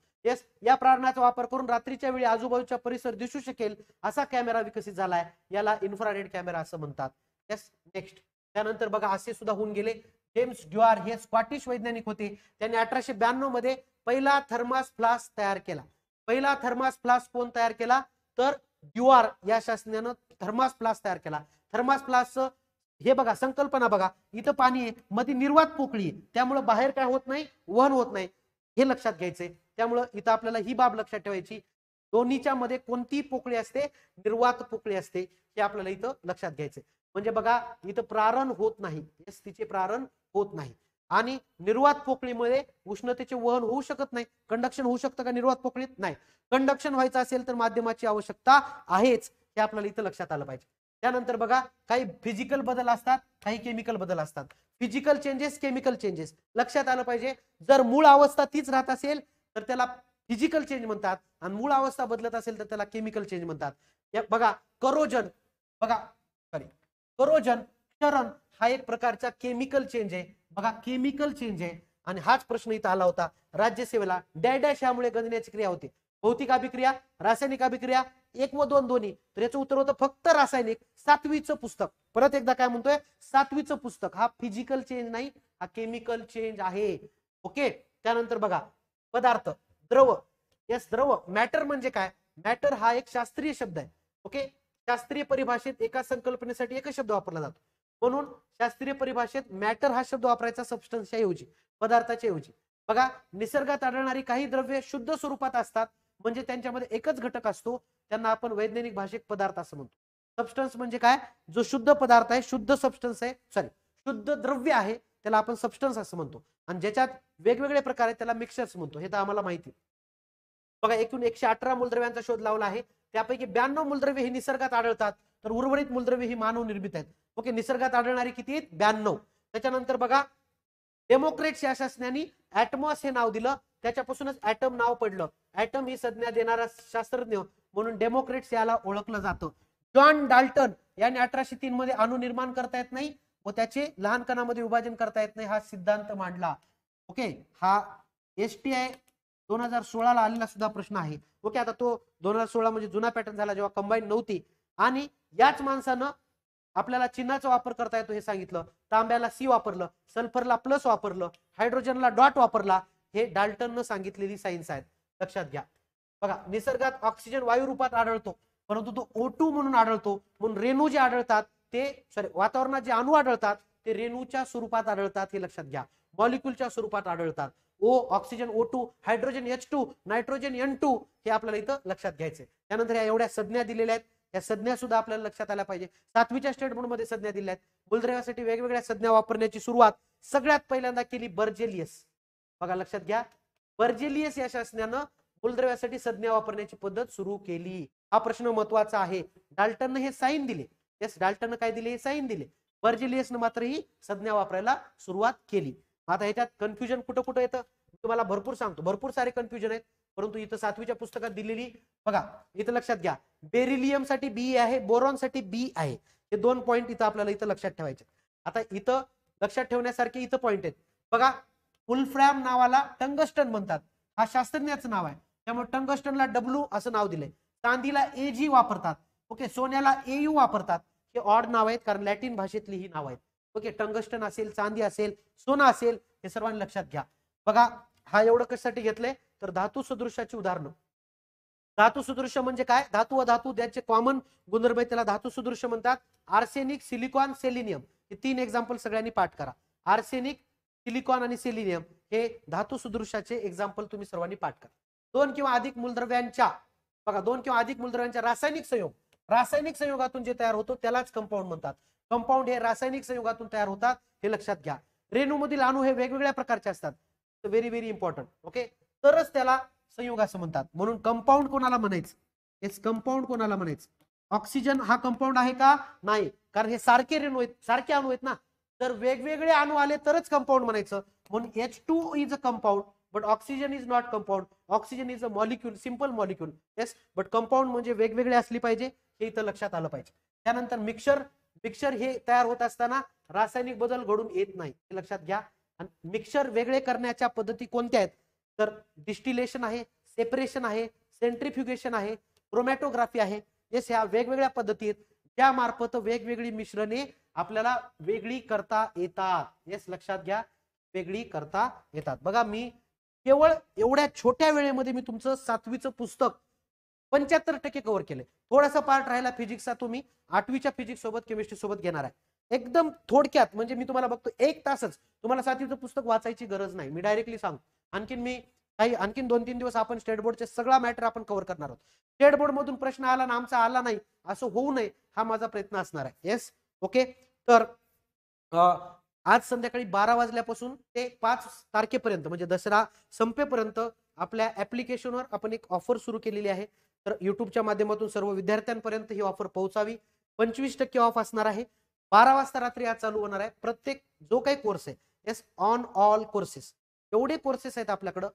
या प्रारणाचा वापर करून रात्रीच्या वेळी आजूबाजूचा परिसर दिसू शकेल असा कॅमेरा विकसित झालाय याला इन्फ्रारेड कॅमेरा असं म्हणतात येस नेक्स्ट त्यानंतर बघा असे सुद्धा होऊन गेले जेम्स ड्युआर हे स्कॉटिश वैज्ञानिक होते त्यांनी अठराशे ब्याण्णव मध्ये पहिला थर्मास फ्लास तयार केला पहिला थर्मास फ्लास कोण तयार केला तर ड्युआर या शासनानं थर्मास फ्लास तयार केला थर्मास फ्लास हे बघा संकल्पना बघा इथं पाणी आहे मध्ये निर्वात पोकळी त्यामुळे बाहेर काय होत नाही वहन होत नाही हे लक्षात घ्यायचंय त्यामुळं इथं आपल्याला ही बाब लक्षात ठेवायची दोन्हीच्या मध्ये कोणती पोकळी असते निर्वात पोकळी असते हे आपल्याला इथं लक्षात घ्यायचे म्हणजे बघा इथं प्रारण होत नाही तिचे प्रारण होत नाही आणि निर्वात पोकळीमध्ये उष्णतेचे वहन होऊ शकत नाही कंडक्शन होऊ शकतं का निर्वात पोकळीत नाही कंडक्शन व्हायचं असेल तर माध्यमाची आवश्यकता आहेच हे आपल्याला इथं लक्षात आलं पाहिजे त्यानंतर बघा काही फिजिकल बदल असतात काही केमिकल बदल असतात फिजिकल चेंजेस केमिकल चेंजेस लक्षात आलं पाहिजे जर मूळ अवस्था तीच राहत असेल तर त्याला फिजिकल चेंज म्हणतात आणि मूळ अवस्था बदलत असेल तर त्याला केमिकल चेंज म्हणतात बघा करोजन बघा सॉरी करोजन क्षरण हा एक प्रकारचा केमिकल चेंज आहे बघा केमिकल चेंज आहे आणि हाच प्रश्न इथं आला होता राज्यसेवेला डॅडॅश यामुळे गंजण्याची क्रिया होते भौतिक अभिक्रिया रासायनिक अभिक्रिया एक व दोन दोन्ही तर याचं उत्तर होतं फक्त रासायनिक सातवीचं पुस्तक परत एकदा काय म्हणतोय सातवीचं पुस्तक हा फिजिकल चेंज नाही हा केमिकल चेंज आहे ओके त्यानंतर बघा पदार्थ द्रव यस द्रव मॅटर म्हणजे काय मॅटर हा एक शास्त्रीय शब्द आहे ओके शास्त्रीय परिभाषेत एका संकल्पनेसाठी एकच शब्द वापरला जातो म्हणून शास्त्रीय परिभाषेत मॅटर हा शब्द वापरायचा सबस्टन्सच्या ऐवजी पदार्थाच्या ऐवजी बघा निसर्गात आढळणारी काही द्रव्य शुद्ध स्वरूपात असतात म्हणजे त्यांच्यामध्ये एकच घटक असतो त्यांना आपण वैज्ञानिक भाषेत पदार्थ असं म्हणतो सबस्टन्स म्हणजे काय जो शुद्ध पदार्थ आहे शुद्ध सबस्टन्स आहे सॉरी शुद्ध द्रव्य आहे त्याला आपण सबस्टन्स असं म्हणतो आणि ज्याच्यात वेगवेगळे प्रकार आहेत त्याला मिक्सर्स म्हणतो हे तर आम्हाला माहिती बघा एकूण एकशे अठरा मूलद्रव्यांचा शोध लावला आहे त्यापैकी ब्याण्णव मूलद्रव्य ही निसर्गात आढळतात तर उर्वरित मूलद्रव्य ही मानव निर्मित आहेत ओके निसर्गात आढळणारी किती आहेत ब्याण्णव त्याच्यानंतर बघा डेमोक्रेट या शास्त्रांनी ऍटमॉस हे नाव दिलं त्याच्यापासूनच ऍटम नाव पडलं ऍटम ही संज्ञा देणारा शास्त्रज्ञ म्हणून डेमोक्रेट्स याला ओळखलं जातं जॉन डाल्टन यांनी अठराशे तीन मध्ये अणु निर्माण करता येत नाही व त्याचे लहान कणामध्ये विभाजन करता येत नाही हा सिद्धांत मांडला ओके हा एस टी आय दोन हजार सोळाला आलेला सुद्धा प्रश्न आहे ओके आता तो दोन हजार सोळा म्हणजे जुना पॅटर्न झाला जेव्हा कंबाईन नव्हती आणि याच माणसानं आपल्याला चिन्हाचा वापर करता येतो हे सांगितलं तांब्याला सी वापरलं सल्फरला प्लस वापरलं हायड्रोजनला डॉट वापरला हे डाल्टननं सांगितलेली सायन्स आहेत लक्षात घ्या बघा निसर्गात ऑक्सिजन वायू रूपात आढळतो परंतु तो ओटू म्हणून आढळतो म्हणून रेणू जे आढळतात ते सॉरी वातावरणात जे अणू आढळतात ते रेणूच्या स्वरूपात आढळतात हे लक्षात घ्या मॉलिक्यूलच्या स्वरूपात आढळतात O oxygen O two hydrogen H two nitrogen N two हे आपल्याला इथं लक्षात घ्यायचे त्यानंतर या एवढ्या संज्ञा दिलेल्या आहेत या संज्ञा सुद्धा आपल्याला लक्षात आल्या पाहिजे सातवीच्या स्टेटमेंट मध्ये संज्ञा दिल्या आहेत मूलद्रव्यासाठी वेगवेगळ्या संज्ञा वापरण्याची सुरुवात सगळ्यात पहिल्यांदा केली बर्जेलियस बघा लक्षात घ्या बर्जेलियस या शासनानं मूलद्रव्यासाठी संज्ञा वापरण्याची पद्धत सुरू केली हा प्रश्न महत्वाचा आहे डाल्टननं हे साईन दिले एस डाल्टन काय दिले साईन दिले बर्जिलियसनं मात्र ही संज्ञा वापरायला सुरुवात केली आता ह्याच्यात कन्फ्युजन कुठं कुठं येतं तुम्हाला भरपूर सांगतो भरपूर सारे कन्फ्युजन आहेत परंतु इथं सातवीच्या पुस्तकात दिलेली बघा इथं लक्षात घ्या बेरिलियम साठी बी आहे बोरॉन साठी बी आहे हे दोन पॉईंट इथं आपल्याला इथं लक्षात ठेवायचे आता इथं लक्षात ठेवण्यासारखे इथं पॉईंट आहेत बघा उल्फ्रॅम नावाला टंगस्टन म्हणतात हा शास्त्रज्ञाचं नाव आहे त्यामुळे टंगस्टनला डब्ल्यू असं नाव दिलंय चांदीला ए जी वापरतात ओके सोन्याला एयू वापरतात हे ऑड नाव आहेत कारण लॅटिन भाषेतली ही नाव आहेत ओके टंगस्टन असेल चांदी असेल सोना असेल हे सर्वांनी लक्षात घ्या बघा हा एवढं कशासाठी घेतलंय तर धातू सदृशाची उदाहरणं धातू सदृश्य म्हणजे काय धातू व धातू त्यांचे कॉमन गुणधर्म त्याला धातू सदृश्य म्हणतात आर्सेनिक सिलिकॉन सेलिनियम हे तीन एक्झाम्पल सगळ्यांनी पाठ करा आर्सेनिक सिलिकॉन आणि सेलिनियम हे धातू सदृशाचे एक्झाम्पल तुम्ही सर्वांनी पाठ करा दोन किंवा अधिक मूलद्रव्यांच्या बघा दोन किंवा अधिक मूलद्रव्यांच्या रासायनिक संयोग रासायनिक संयोगातून जे तयार होतो त्यालाच कंपाऊंड म्हणतात कंपाऊंड हे रासायनिक संयोगातून तयार होतात हे लक्षात घ्या रेणू मधील अणू हे वेगवेगळ्या प्रकारचे असतात व्हेरी व्हेरी इम्पॉर्टंट ओके तरच त्याला संयोग असं म्हणतात म्हणून कंपाऊंड कोणाला म्हणायचं कंपाऊंड कोणाला म्हणायचं ऑक्सिजन हा कंपाऊंड आहे का नाही कारण हे सारखे रेणू आहेत सारखे अणू आहेत ना तर वेगवेगळे अणू आले तरच कंपाऊंड म्हणायचं म्हणून H two is a compound but oxygen is not compound oxygen is a molecule simple molecule yes but compound म्हणजे वेगवेगळे असली पाहिजे हे इथं लक्षात आलं पाहिजे त्यानंतर मिक्सर मिक्सर हे तयार होत असताना रासायनिक बदल घडून येत नाही हे लक्षात घ्या मिक्सर वेगळे करण्याच्या पद्धती कोणत्या आहेत तर डिस्टिलेशन आहे सेपरेशन आहे सेंट्रीफ्युगेशन आहे क्रोमॅटोग्राफी आहे येस ह्या वेगवेगळ्या पद्धती आहेत त्यामार्फत वेगवेगळी मिश्रणे आपल्याला वेगळी करता येतात येस लक्षात घ्या वेगळी करता येतात बघा मी केवळ एवढ्या छोट्या वेळेमध्ये मी तुमचं सातवीचं पुस्तक पंच्याहत्तर टक्के कव्हर केले थोडासा पार्ट राहिला फिजिक्सचा तुम्ही आठवीच्या फिजिक्स सोबत केमिस्ट्री सोबत घेणार आहे एकदम थोडक्यात म्हणजे मी तुम्हाला बघतो एक तासच तुम्हाला सातवीचं पुस्तक वाचायची गरज नाही मी डायरेक्टली सांगू आणखीन मी काही आणखीन दोन तीन दिवस आपण स्टेट बोर्डचे सगळा मॅटर आपण कव्हर करणार आहोत स्टेट बोर्ड मधून प्रश्न आला ना आमचा आला नाही असं होऊ नये हा माझा प्रयत्न असणार आहे येस ओके तर आज संध्याकाळी बारा वाजल्यापासून ते पाच तारखेपर्यंत म्हणजे दसरा संपेपर्यंत आपल्या ऍप्लिकेशनवर आपण एक ऑफर सुरू केलेली आहे तर युट्यूबच्या माध्यमातून सर्व विद्यार्थ्यांपर्यंत ही ऑफर पोहोचावी पंचवीस टक्के ऑफ असणार आहे बारा वाजता रात्री आज चालू होणार आहे प्रत्येक जो काही कोर्स आहे येस ऑन ऑल कोर्सेस एवढे कोर्सेस आहेत आपल्याकडं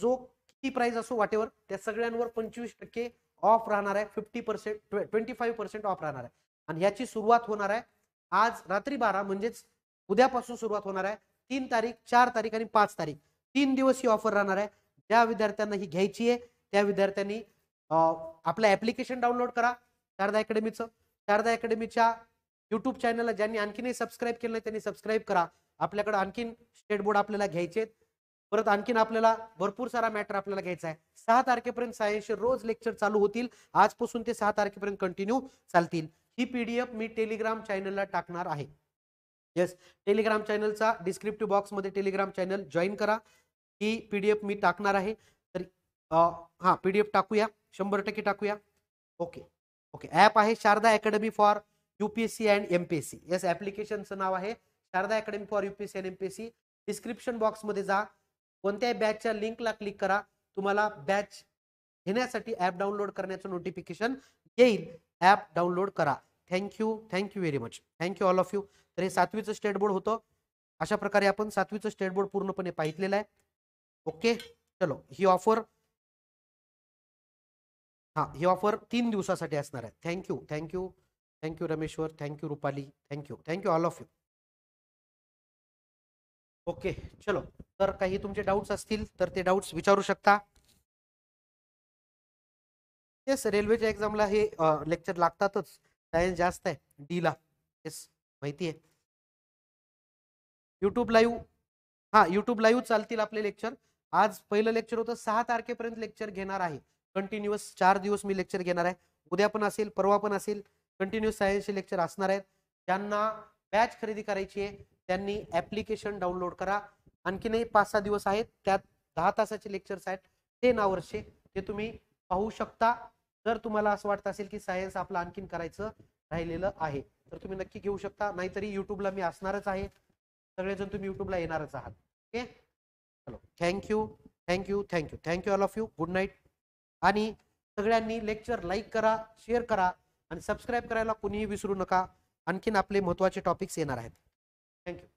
जो किती प्राइस असो वाटेवर त्या सगळ्यांवर पंचवीस टक्के ऑफ राहणार आहे fifty percent twenty five percent off राहणार आहे आणि याची सुरुवात होणार आहे आज रात्री बारा म्हणजेच उद्यापासून सुरुवात होणार आहे तीन तारीख चार तारीख आणि पाच तारीख तीन दिवस ही ऑफर राहणार आहे ज्या विद्यार्थ्यांना ही घ्यायची आहे त्या विद्यार्थ्यांनी आपलं ॲप्लिकेशन डाउनलोड करा शारदा अकॅडमीचं शारदा अकॅडमीच्या युट्यूब चॅनलला ज्यांनी आणखीनही सबस्क्राईब केलं नाही त्यांनी सबस्क्राईब करा आपल्याकडं आणखीन स्टेट बोर्ड आपल्याला घ्यायचे परत आणखीन आपल्याला भरपूर सारा मॅटर आपल्याला घ्यायचा आहे सहा तारखेपर्यंत सायन्सचे रोज लेक्चर चालू होतील आजपासून ते सहा तारखेपर्यंत कंटिन्यू चालतील ही पीडीएफ मी टेलिग्राम चॅनलला टाकणार आहे येस टेलिग्राम चॅनलचा डिस्क्रिप्टिव्ह बॉक्समध्ये टेलिग्राम चॅनल जॉईन करा ही एफ मी टाकणार आहे तर हां पीडीएफ टाकूया शंभर टक्के टाकूया ओके ओके ॲप आहे Sharda academy for UPSC and MPSC yes ॲप्लिकेशनचं नाव आहे Sharda academy for UPSC and MPSC description बॉक्समध्ये जा कोणत्याही बॅचच्या लिंकला क्लिक करा तुम्हाला बॅच घेण्यासाठी ॲप डाउनलोड करण्याचं नोटिफिकेशन येईल ॲप डाउनलोड करा thank you thank you very much thank you all of you तर हे सातवीचं स्टेट बोर्ड होतं अशा प्रकारे आपण सातवीचं स्टेट बोर्ड पूर्णपणे पाहिलेलं आहे ओके चलो ही ऑफर हा ही ऑफर तीन दिवसासाठी असणार आहे thank you thank you thank you Rameshwar thank you Rupali thank you thank you all of you okay चलो तर काही तुमचे डाऊट्स असतील तर ते डाऊट्स विचारू शकता येस रेल्वेच्या एक्झामला हे लेक्चर लागतातच सायन्स जास्त आहे डीला येस माहिती आहे यूट्यूब लाईव्ह हा यूट्यूब लाईव्ह चालतील आपले लेक्चर आज पहिलं लेक्चर होतं सहा तारखेपर्यंत लेक्चर घेणार आहे कंटिन्युअस चार दिवस मी लेक्चर घेणार आहे उद्या पण असेल परवा पण असेल कंटिन्युअस सायन्सचे लेक्चर असणार आहेत ज्यांना बॅच खरेदी करायची आहे त्यांनी ॲप्लिकेशन डाउनलोड करा आणखीनही पाच सहा दिवस आहेत त्यात दहा तासाचे लेक्चर्स आहेत टेन आवरचे ते तुम्ही पाहू शकता जर तुम्हाला असं वाटत असेल की सायन्स आपलं आणखीन करायचं राहिलेलं आहे तर तुम्ही नक्की घेऊ शकता नाहीतरी युट्यूबला मी असणारच आहे सगळेजण तुम्ही युट्यूबला येणारच आहात ओके चलो thank you thank you thank you thank you all of you good night आणि सगळ्यांनी लेक्चर लाईक करा शेअर करा आणि सबस्क्राईब करायला कुणीही विसरू नका आणखीन आपले महत्त्वाचे टॉपिक्स येणार आहेत थँक्यू